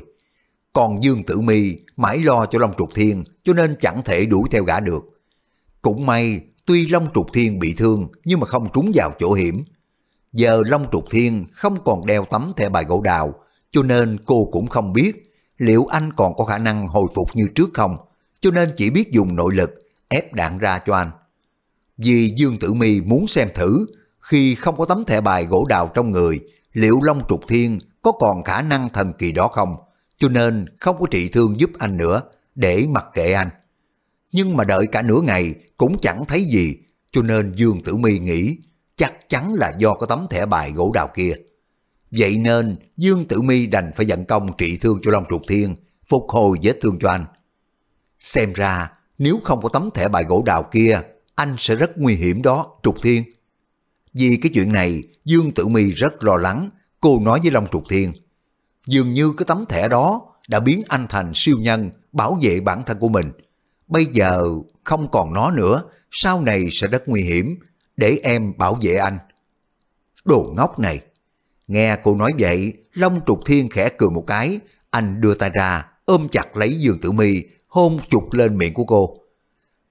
Còn Dương Tử Mi mãi lo cho Long Trục Thiên, cho nên chẳng thể đuổi theo gã được. Cũng may, tuy Long Trục Thiên bị thương nhưng mà không trúng vào chỗ hiểm. Giờ Long Trục Thiên không còn đeo tấm thẻ bài gỗ đào, cho nên cô cũng không biết liệu anh còn có khả năng hồi phục như trước không, cho nên chỉ biết dùng nội lực ép đạn ra cho anh. Vì Dương Tử Mi muốn xem thử, khi không có tấm thẻ bài gỗ đào trong người, liệu Long Trục Thiên có còn khả năng thần kỳ đó không, cho nên không có trị thương giúp anh nữa, để mặc kệ anh. Nhưng mà đợi cả nửa ngày cũng chẳng thấy gì, cho nên Dương Tử Mi nghĩ chắc chắn là do có tấm thẻ bài gỗ đào kia. Vậy nên Dương Tử Mi đành phải dẫn công trị thương cho Long Trục Thiên, phục hồi vết thương cho anh. Xem ra nếu không có tấm thẻ bài gỗ đào kia, anh sẽ rất nguy hiểm đó, Trục Thiên. Vì cái chuyện này, Dương Tử Mi rất lo lắng, cô nói với Long Trục Thiên. Dường như cái tấm thẻ đó đã biến anh thành siêu nhân, bảo vệ bản thân của mình. Bây giờ không còn nó nữa, sau này sẽ rất nguy hiểm, để em bảo vệ anh. Đồ ngốc này, Nghe cô nói vậy, Long Trục Thiên khẽ cười một cái, anh đưa tay ra, ôm chặt lấy Dương Tử Mi, hôn chụp lên miệng của cô.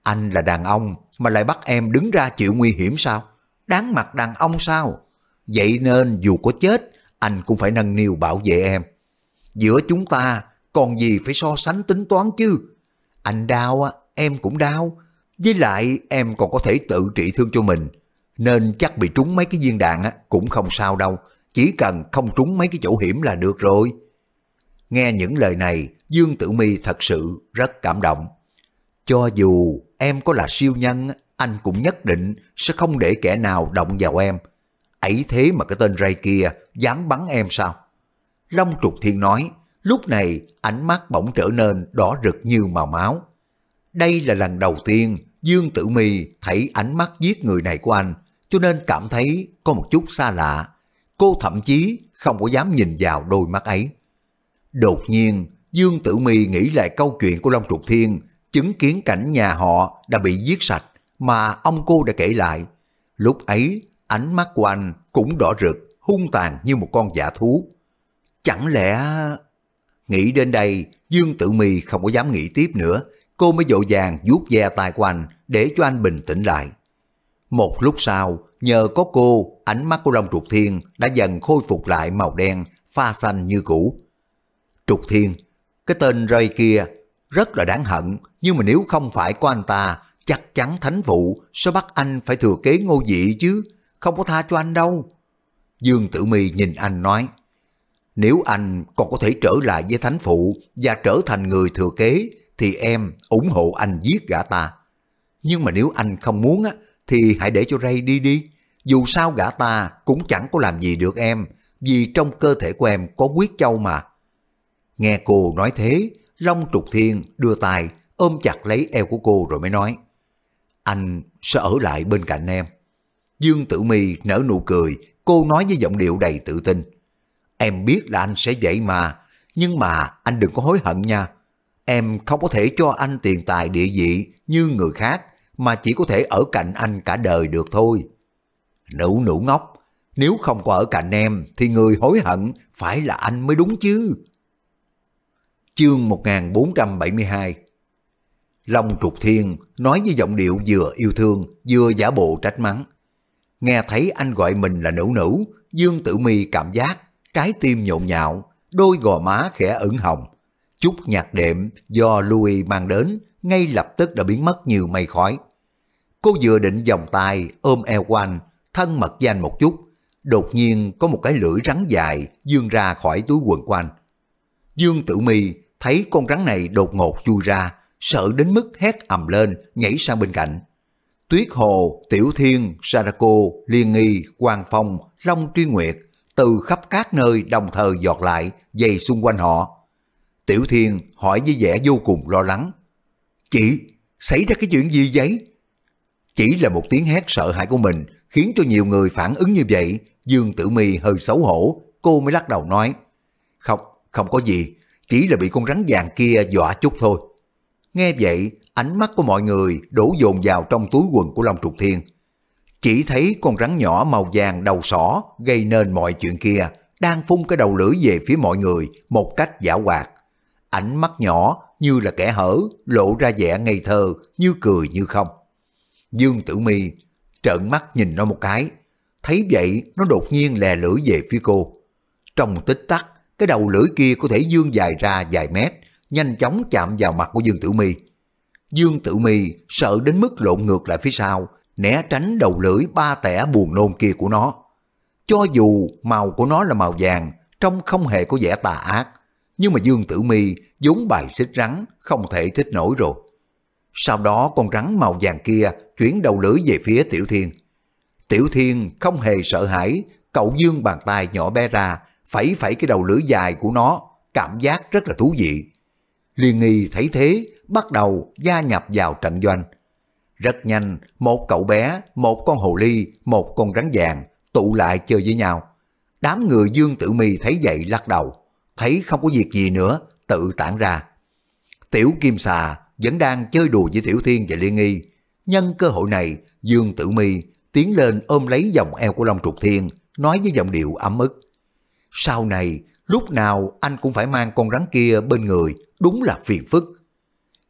Anh là đàn ông mà lại bắt em đứng ra chịu nguy hiểm sao? Đáng mặt đàn ông sao? Vậy nên dù có chết, anh cũng phải nâng niu bảo vệ em. Giữa chúng ta còn gì phải so sánh tính toán chứ? Anh đau em cũng đau. Với lại em còn có thể tự trị thương cho mình. Nên chắc bị trúng mấy cái viên đạn cũng không sao đâu chỉ cần không trúng mấy cái chỗ hiểm là được rồi. Nghe những lời này, Dương Tử Mi thật sự rất cảm động. Cho dù em có là siêu nhân, anh cũng nhất định sẽ không để kẻ nào động vào em. ấy thế mà cái tên Ray kia dám bắn em sao? Long Trục Thiên nói, lúc này ánh mắt bỗng trở nên đỏ rực như màu máu. Đây là lần đầu tiên Dương Tử Mi thấy ánh mắt giết người này của anh, cho nên cảm thấy có một chút xa lạ, cô thậm chí không có dám nhìn vào đôi mắt ấy. Đột nhiên, Dương Tử Mi nghĩ lại câu chuyện của Long Trục Thiên, chứng kiến cảnh nhà họ đã bị giết sạch mà ông cô đã kể lại. Lúc ấy, ánh mắt của anh cũng đỏ rực, hung tàn như một con giả thú. Chẳng lẽ... Nghĩ đến đây, Dương Tử Mi không có dám nghĩ tiếp nữa, cô mới dội vàng vuốt ve tay của anh để cho anh bình tĩnh lại. Một lúc sau, nhờ có cô, ánh mắt của Long Trục Thiên đã dần khôi phục lại màu đen, pha xanh như cũ. Trục Thiên, cái tên ray kia rất là đáng hận, nhưng mà nếu không phải của anh ta, chắc chắn thánh phụ sẽ bắt anh phải thừa kế ngôi vị chứ, không có tha cho anh đâu. Dương Tử Mi nhìn anh nói, nếu anh còn có thể trở lại với thánh phụ và trở thành người thừa kế, thì em ủng hộ anh giết gã ta. Nhưng mà nếu anh không muốn á, thì hãy để cho Ray đi đi. Dù sao gã ta cũng chẳng có làm gì được em, vì trong cơ thể của em có huyết châu mà. Nghe cô nói thế, Long Trục Thiên đưa tay ôm chặt lấy eo của cô rồi mới nói, anh sẽ ở lại bên cạnh em. Dương Tử Mi nở nụ cười, cô nói với giọng điệu đầy tự tin. Em biết là anh sẽ vậy mà, nhưng mà anh đừng có hối hận nha. Em không có thể cho anh tiền tài địa vị như người khác mà chỉ có thể ở cạnh anh cả đời được thôi. Nữ nữ ngốc, nếu không có ở cạnh em thì người hối hận phải là anh mới đúng chứ. Chương 1472 Long Trục Thiên nói với giọng điệu vừa yêu thương vừa giả bộ trách mắng. Nghe thấy anh gọi mình là nữ nữ, Dương Tử Mi cảm giác trái tim nhộn nhạo, đôi gò má khẽ ửng hồng. Chút nhạc đệm do Louis mang đến ngay lập tức đã biến mất như mây khói. Cô vừa định vòng tay ôm eo của anh, thân mật với anh một chút. Đột nhiên có một cái lưỡi rắn dài dương ra khỏi túi quần của anh. Dương Tử Mi thấy con rắn này đột ngột chui ra, sợ đến mức hét ầm lên, nhảy sang bên cạnh. Tuyết Hồ, Tiểu Thiên, Sadako, Liên Nghi, Quang Phong, Long Truy Nguyệt từ khắp các nơi đồng thời giọt lại, dày xung quanh họ. Tiểu Thiên hỏi với vẻ vô cùng lo lắng. Chị, xảy ra cái chuyện gì vậy? Chỉ là một tiếng hét sợ hãi của mình khiến cho nhiều người phản ứng như vậy, Dương Tử Mi hơi xấu hổ, cô mới lắc đầu nói, không, không có gì, chỉ là bị con rắn vàng kia dọa chút thôi. Nghe vậy, ánh mắt của mọi người đổ dồn vào trong túi quần của Long Trục Thiên. Chỉ thấy con rắn nhỏ màu vàng đầu sỏ gây nên mọi chuyện kia, đang phun cái đầu lưỡi về phía mọi người một cách giả hoạt. Ánh mắt nhỏ như là kẻ hở, lộ ra vẻ ngây thơ, như cười như không. Dương Tử Mi trợn mắt nhìn nó một cái, thấy vậy nó đột nhiên lè lưỡi về phía cô. Trong tích tắc, cái đầu lưỡi kia có thể dương dài ra vài mét, nhanh chóng chạm vào mặt của Dương Tử Mi. Dương Tử Mi sợ đến mức lộn ngược lại phía sau, né tránh đầu lưỡi ba tẻ buồn nôn kia của nó. Cho dù màu của nó là màu vàng, trông không hề có vẻ tà ác, nhưng mà Dương Tử Mi vốn bài xích rắn, không thể thích nổi rồi sau đó con rắn màu vàng kia chuyển đầu lưỡi về phía Tiểu Thiên. Tiểu Thiên không hề sợ hãi, cậu dương bàn tay nhỏ bé ra, phẩy phẩy cái đầu lưỡi dài của nó, cảm giác rất là thú vị. Liên nghi thấy thế, bắt đầu gia nhập vào trận doanh. Rất nhanh, một cậu bé, một con hồ ly, một con rắn vàng tụ lại chơi với nhau. Đám người Dương Tử Mi thấy vậy lắc đầu, thấy không có việc gì nữa, tự tản ra. Tiểu Kim Xà vẫn đang chơi đùa với Tiểu Thiên và Liên Nghi. Nhân cơ hội này, Dương Tử Mi tiến lên ôm lấy vòng eo của Long Trục Thiên, nói với giọng điệu ấm ức. Sau này, lúc nào anh cũng phải mang con rắn kia bên người, đúng là phiền phức.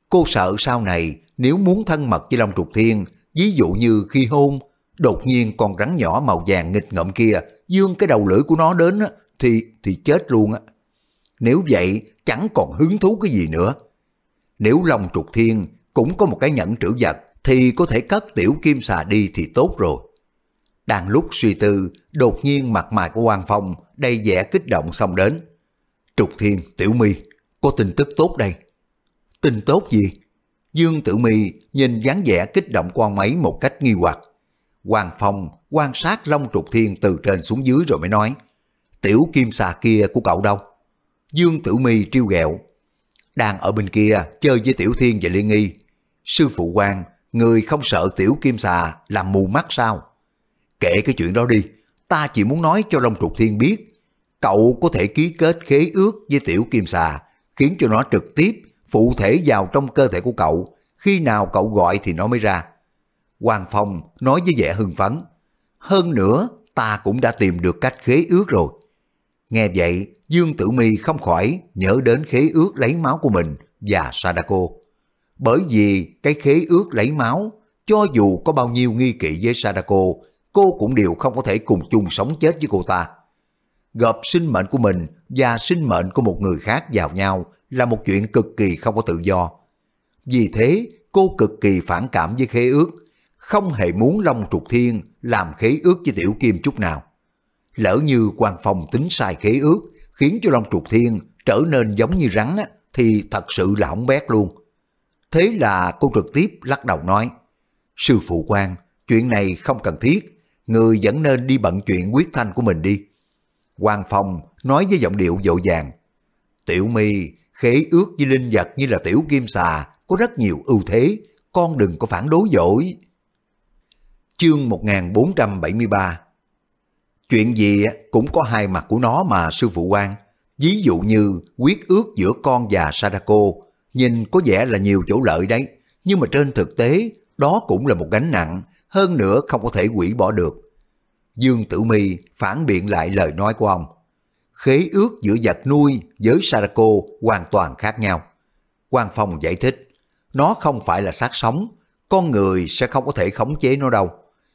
Cô sợ sau này, nếu muốn thân mật với Long Trục Thiên, ví dụ như khi hôn, đột nhiên con rắn nhỏ màu vàng nghịch ngợm kia, dương cái đầu lưỡi của nó đến, thì thì chết luôn á. Nếu vậy, chẳng còn hứng thú cái gì nữa. Nếu Long Trục Thiên cũng có một cái nhẫn trữ vật thì có thể cất tiểu kim xà đi thì tốt rồi. Đang lúc suy tư, đột nhiên mặt mày của Hoàng Phong đầy vẻ kích động xong đến. Trục Thiên, Tiểu Mi, có tin tức tốt đây. Tin tốt gì? Dương Tử Mi nhìn dáng vẻ kích động quan máy một cách nghi hoặc. Hoàng Phong quan sát Long Trục Thiên từ trên xuống dưới rồi mới nói. Tiểu kim xà kia của cậu đâu? Dương Tử Mi triêu ghẹo, đang ở bên kia chơi với Tiểu Thiên và Liên Nghi. Sư phụ quan, người không sợ Tiểu Kim Xà làm mù mắt sao? Kể cái chuyện đó đi, ta chỉ muốn nói cho Long Trục Thiên biết. Cậu có thể ký kết khế ước với Tiểu Kim Xà, khiến cho nó trực tiếp phụ thể vào trong cơ thể của cậu. Khi nào cậu gọi thì nó mới ra. Hoàng Phong nói với vẻ hưng phấn. Hơn nữa, ta cũng đã tìm được cách khế ước rồi. Nghe vậy, Dương Tử Mi không khỏi nhớ đến khế ước lấy máu của mình và Sadako. Bởi vì cái khế ước lấy máu, cho dù có bao nhiêu nghi kỵ với Sadako, cô cũng đều không có thể cùng chung sống chết với cô ta. Gặp sinh mệnh của mình và sinh mệnh của một người khác vào nhau là một chuyện cực kỳ không có tự do. Vì thế, cô cực kỳ phản cảm với khế ước, không hề muốn Long Trục Thiên làm khế ước với Tiểu Kim chút nào lỡ như quan phong tính sai khế ước, khiến cho Long Trục Thiên trở nên giống như rắn á, thì thật sự là hỏng bét luôn. Thế là cô trực tiếp lắc đầu nói, Sư phụ quan, chuyện này không cần thiết, người vẫn nên đi bận chuyện quyết thanh của mình đi. Quan Phong nói với giọng điệu dội vàng, Tiểu mi khế ước với linh vật như là tiểu kim xà, có rất nhiều ưu thế, con đừng có phản đối dỗi. Chương 1473 Chuyện gì cũng có hai mặt của nó mà sư phụ quan. Ví dụ như quyết ước giữa con và Sadako, nhìn có vẻ là nhiều chỗ lợi đấy, nhưng mà trên thực tế đó cũng là một gánh nặng, hơn nữa không có thể quỷ bỏ được. Dương Tử Mi phản biện lại lời nói của ông. Khế ước giữa vật nuôi với Sadako hoàn toàn khác nhau. Quan Phong giải thích, nó không phải là xác sống, con người sẽ không có thể khống chế nó đâu.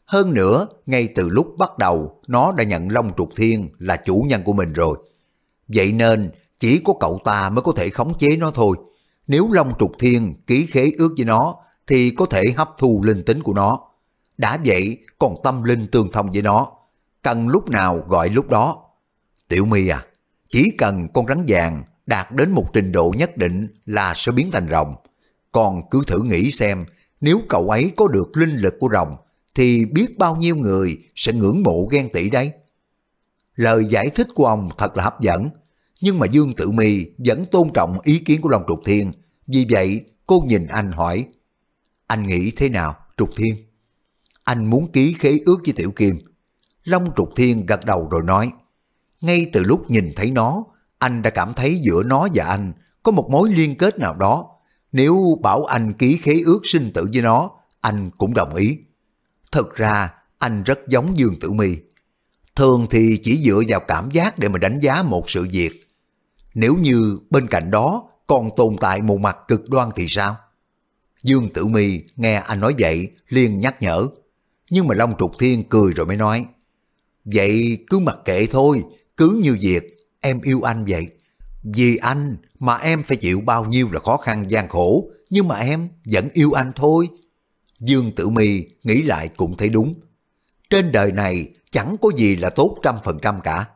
Hơn nữa, ngay từ lúc bắt đầu, nó đã nhận Long Trục Thiên là chủ nhân của mình rồi. Vậy nên, chỉ có cậu ta mới có thể khống chế nó thôi. Nếu Long Trục Thiên ký khế ước với nó, thì có thể hấp thu linh tính của nó. Đã vậy, còn tâm linh tương thông với nó. Cần lúc nào gọi lúc đó. Tiểu Mi à, chỉ cần con rắn vàng đạt đến một trình độ nhất định là sẽ biến thành rồng. Còn cứ thử nghĩ xem, nếu cậu ấy có được linh lực của rồng, thì biết bao nhiêu người sẽ ngưỡng mộ ghen tị đấy. Lời giải thích của ông thật là hấp dẫn, nhưng mà Dương Tử Mi vẫn tôn trọng ý kiến của Long Trục Thiên, vì vậy cô nhìn anh hỏi, anh nghĩ thế nào Trục Thiên? Anh muốn ký khế ước với Tiểu Kim. Long Trục Thiên gật đầu rồi nói, ngay từ lúc nhìn thấy nó, anh đã cảm thấy giữa nó và anh có một mối liên kết nào đó. Nếu bảo anh ký khế ước sinh tử với nó, anh cũng đồng ý. Thật ra anh rất giống Dương Tử Mi. Thường thì chỉ dựa vào cảm giác để mà đánh giá một sự việc. Nếu như bên cạnh đó còn tồn tại một mặt cực đoan thì sao? Dương Tử Mi nghe anh nói vậy liền nhắc nhở. Nhưng mà Long Trục Thiên cười rồi mới nói. Vậy cứ mặc kệ thôi, cứ như việc em yêu anh vậy. Vì anh mà em phải chịu bao nhiêu là khó khăn gian khổ, nhưng mà em vẫn yêu anh thôi. Dương Tử Mi nghĩ lại cũng thấy đúng. Trên đời này chẳng có gì là tốt trăm phần trăm cả.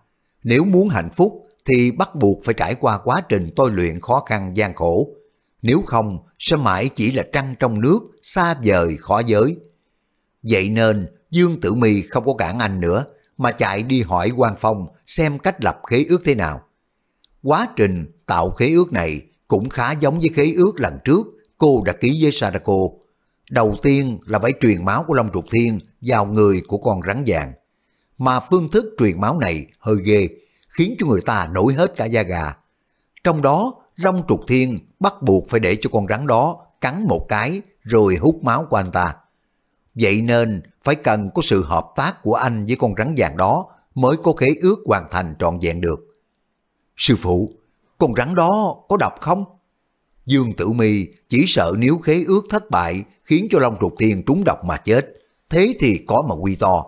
Nếu muốn hạnh phúc thì bắt buộc phải trải qua quá trình tôi luyện khó khăn gian khổ. Nếu không, sẽ mãi chỉ là trăng trong nước, xa vời khó giới. Vậy nên, Dương Tử Mi không có cản anh nữa, mà chạy đi hỏi quan Phong xem cách lập khế ước thế nào. Quá trình tạo khế ước này cũng khá giống với khế ước lần trước cô đã ký với Sadako, Đầu tiên là phải truyền máu của Long Trục Thiên vào người của con rắn vàng. Mà phương thức truyền máu này hơi ghê, khiến cho người ta nổi hết cả da gà. Trong đó, Long Trục Thiên bắt buộc phải để cho con rắn đó cắn một cái rồi hút máu của anh ta. Vậy nên phải cần có sự hợp tác của anh với con rắn vàng đó mới có khế ước hoàn thành trọn vẹn được. Sư phụ, con rắn đó có độc không? Dương Tử Mi chỉ sợ nếu khế ước thất bại khiến cho Long Trục Thiên trúng độc mà chết, thế thì có mà quy to.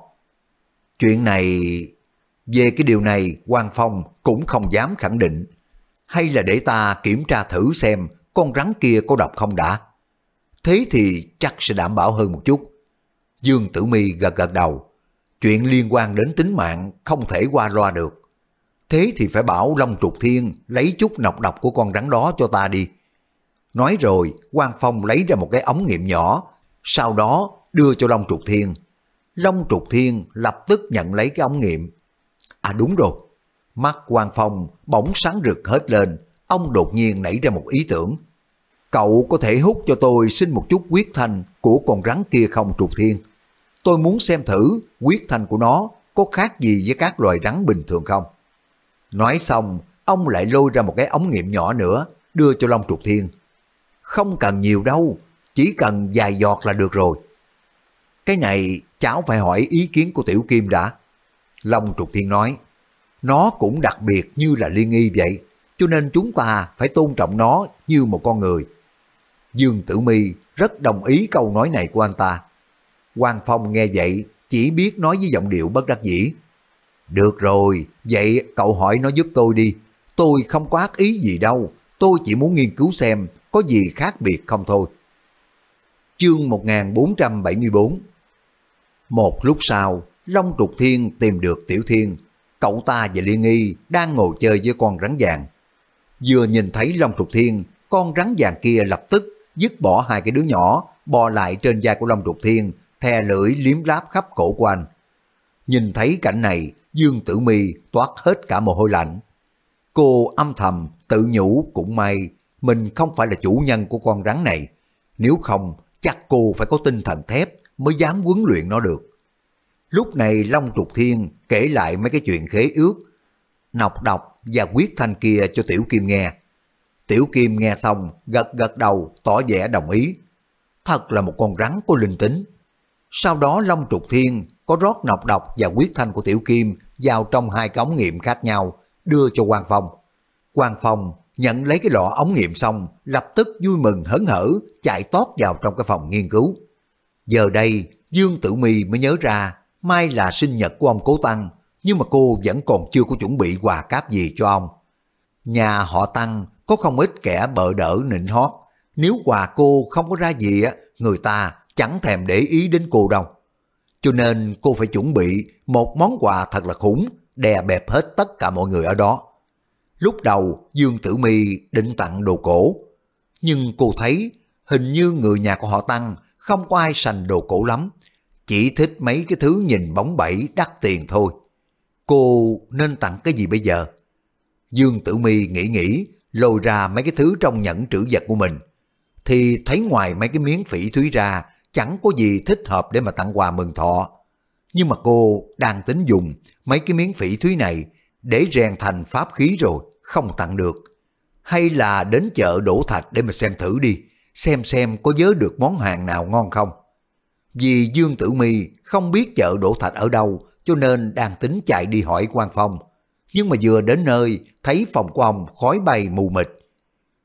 Chuyện này... Về cái điều này, quan Phong cũng không dám khẳng định. Hay là để ta kiểm tra thử xem con rắn kia có độc không đã? Thế thì chắc sẽ đảm bảo hơn một chút. Dương Tử Mi gật gật đầu. Chuyện liên quan đến tính mạng không thể qua loa được. Thế thì phải bảo Long Trục Thiên lấy chút nọc độc của con rắn đó cho ta đi Nói rồi, quan Phong lấy ra một cái ống nghiệm nhỏ, sau đó đưa cho Long Trục Thiên. Long Trục Thiên lập tức nhận lấy cái ống nghiệm. À đúng rồi, mắt quan Phong bỗng sáng rực hết lên, ông đột nhiên nảy ra một ý tưởng. Cậu có thể hút cho tôi xin một chút huyết thanh của con rắn kia không Trục Thiên? Tôi muốn xem thử huyết thanh của nó có khác gì với các loài rắn bình thường không? Nói xong, ông lại lôi ra một cái ống nghiệm nhỏ nữa, đưa cho Long Trục Thiên không cần nhiều đâu, chỉ cần vài giọt là được rồi. Cái này cháu phải hỏi ý kiến của Tiểu Kim đã. Long Trục Thiên nói, nó cũng đặc biệt như là liên y vậy, cho nên chúng ta phải tôn trọng nó như một con người. Dương Tử my rất đồng ý câu nói này của anh ta. Quan Phong nghe vậy chỉ biết nói với giọng điệu bất đắc dĩ. Được rồi, vậy cậu hỏi nó giúp tôi đi. Tôi không có ác ý gì đâu, tôi chỉ muốn nghiên cứu xem có gì khác biệt không thôi. Chương 1474 Một lúc sau, Long Trục Thiên tìm được Tiểu Thiên, cậu ta và Liên Nghi đang ngồi chơi với con rắn vàng. Vừa nhìn thấy Long Trục Thiên, con rắn vàng kia lập tức dứt bỏ hai cái đứa nhỏ, bò lại trên da của Long Trục Thiên, thè lưỡi liếm láp khắp cổ của anh. Nhìn thấy cảnh này, Dương Tử Mi toát hết cả mồ hôi lạnh. Cô âm thầm tự nhủ cũng may mình không phải là chủ nhân của con rắn này. Nếu không, chắc cô phải có tinh thần thép mới dám huấn luyện nó được. Lúc này Long Trục Thiên kể lại mấy cái chuyện khế ước, nọc độc và quyết thanh kia cho Tiểu Kim nghe. Tiểu Kim nghe xong, gật gật đầu, tỏ vẻ đồng ý. Thật là một con rắn có linh tính. Sau đó Long Trục Thiên có rót nọc độc và quyết thanh của Tiểu Kim vào trong hai cống nghiệm khác nhau, đưa cho Quan Phong. Quan Phong nhận lấy cái lọ ống nghiệm xong, lập tức vui mừng hớn hở, chạy tót vào trong cái phòng nghiên cứu. Giờ đây, Dương Tử Mi mới nhớ ra, mai là sinh nhật của ông Cố Tăng, nhưng mà cô vẫn còn chưa có chuẩn bị quà cáp gì cho ông. Nhà họ Tăng có không ít kẻ bợ đỡ nịnh hót, nếu quà cô không có ra gì á, người ta chẳng thèm để ý đến cô đâu. Cho nên cô phải chuẩn bị một món quà thật là khủng, đè bẹp hết tất cả mọi người ở đó. Lúc đầu Dương Tử Mi định tặng đồ cổ, nhưng cô thấy hình như người nhà của họ Tăng không có ai sành đồ cổ lắm, chỉ thích mấy cái thứ nhìn bóng bẫy đắt tiền thôi. Cô nên tặng cái gì bây giờ? Dương Tử Mi nghĩ nghĩ, lôi ra mấy cái thứ trong nhẫn trữ vật của mình, thì thấy ngoài mấy cái miếng phỉ thúy ra chẳng có gì thích hợp để mà tặng quà mừng thọ. Nhưng mà cô đang tính dùng mấy cái miếng phỉ thúy này để rèn thành pháp khí rồi không tặng được. Hay là đến chợ đổ thạch để mà xem thử đi, xem xem có giới được món hàng nào ngon không. Vì Dương Tử Mi không biết chợ đổ thạch ở đâu cho nên đang tính chạy đi hỏi quan phòng. Nhưng mà vừa đến nơi thấy phòng của ông khói bay mù mịt.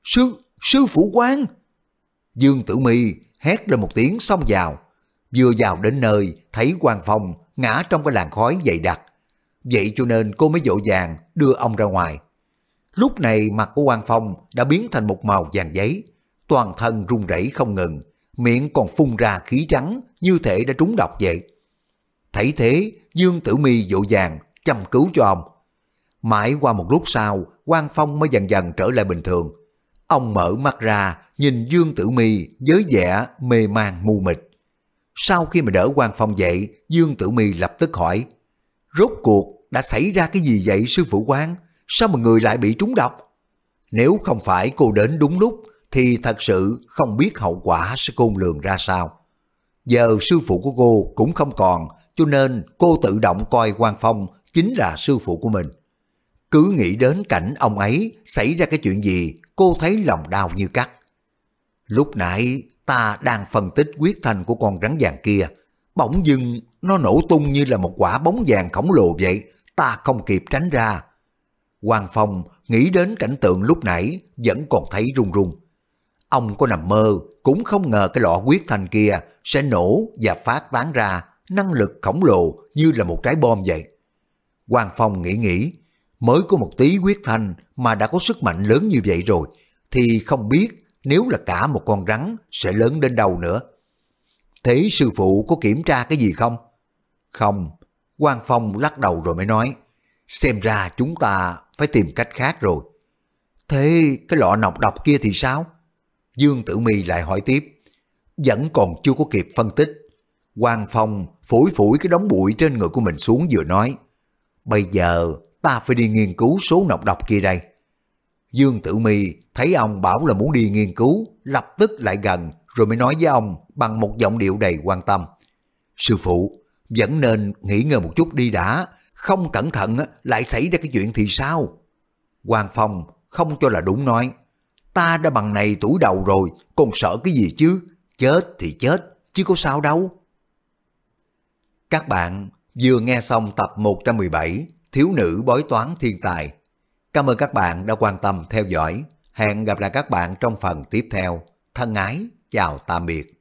Sư, sư phủ quán! Dương Tử Mi hét lên một tiếng xông vào. Vừa vào đến nơi thấy quan phòng ngã trong cái làn khói dày đặc. Vậy cho nên cô mới dỗ vàng đưa ông ra ngoài. Lúc này mặt của quan phong đã biến thành một màu vàng giấy, toàn thân run rẩy không ngừng, miệng còn phun ra khí trắng như thể đã trúng độc vậy. Thấy thế, Dương Tử Mi dỗ dàng chăm cứu cho ông. Mãi qua một lúc sau, quan phong mới dần dần trở lại bình thường. Ông mở mắt ra, nhìn Dương Tử Mi với vẻ mê man mù mịt. Sau khi mà đỡ quan phong dậy, Dương Tử Mi lập tức hỏi, rốt cuộc đã xảy ra cái gì vậy sư phụ quán? sao mà người lại bị trúng độc? Nếu không phải cô đến đúng lúc, thì thật sự không biết hậu quả sẽ côn lường ra sao. Giờ sư phụ của cô cũng không còn, cho nên cô tự động coi quan Phong chính là sư phụ của mình. Cứ nghĩ đến cảnh ông ấy xảy ra cái chuyện gì, cô thấy lòng đau như cắt. Lúc nãy ta đang phân tích quyết thanh của con rắn vàng kia, bỗng dưng nó nổ tung như là một quả bóng vàng khổng lồ vậy, ta không kịp tránh ra, Hoàng Phong nghĩ đến cảnh tượng lúc nãy vẫn còn thấy run run. Ông có nằm mơ cũng không ngờ cái lọ huyết thanh kia sẽ nổ và phát tán ra năng lực khổng lồ như là một trái bom vậy. Hoàng Phong nghĩ nghĩ, mới có một tí huyết thanh mà đã có sức mạnh lớn như vậy rồi, thì không biết nếu là cả một con rắn sẽ lớn đến đâu nữa. Thế sư phụ có kiểm tra cái gì không? Không, Quang Phong lắc đầu rồi mới nói. Xem ra chúng ta phải tìm cách khác rồi. Thế cái lọ nọc độc kia thì sao? Dương Tử Mi lại hỏi tiếp. Vẫn còn chưa có kịp phân tích. Quang Phong phủi phủi cái đống bụi trên người của mình xuống vừa nói. Bây giờ ta phải đi nghiên cứu số nọc độc kia đây. Dương Tử Mi thấy ông bảo là muốn đi nghiên cứu, lập tức lại gần rồi mới nói với ông bằng một giọng điệu đầy quan tâm. Sư phụ, vẫn nên nghỉ ngơi một chút đi đã, không cẩn thận lại xảy ra cái chuyện thì sao? Hoàng Phong không cho là đúng nói, ta đã bằng này tuổi đầu rồi, còn sợ cái gì chứ? Chết thì chết, chứ có sao đâu. Các bạn vừa nghe xong tập 117 Thiếu nữ bói toán thiên tài. Cảm ơn các bạn đã quan tâm theo dõi. Hẹn gặp lại các bạn trong phần tiếp theo. Thân ái, chào tạm biệt.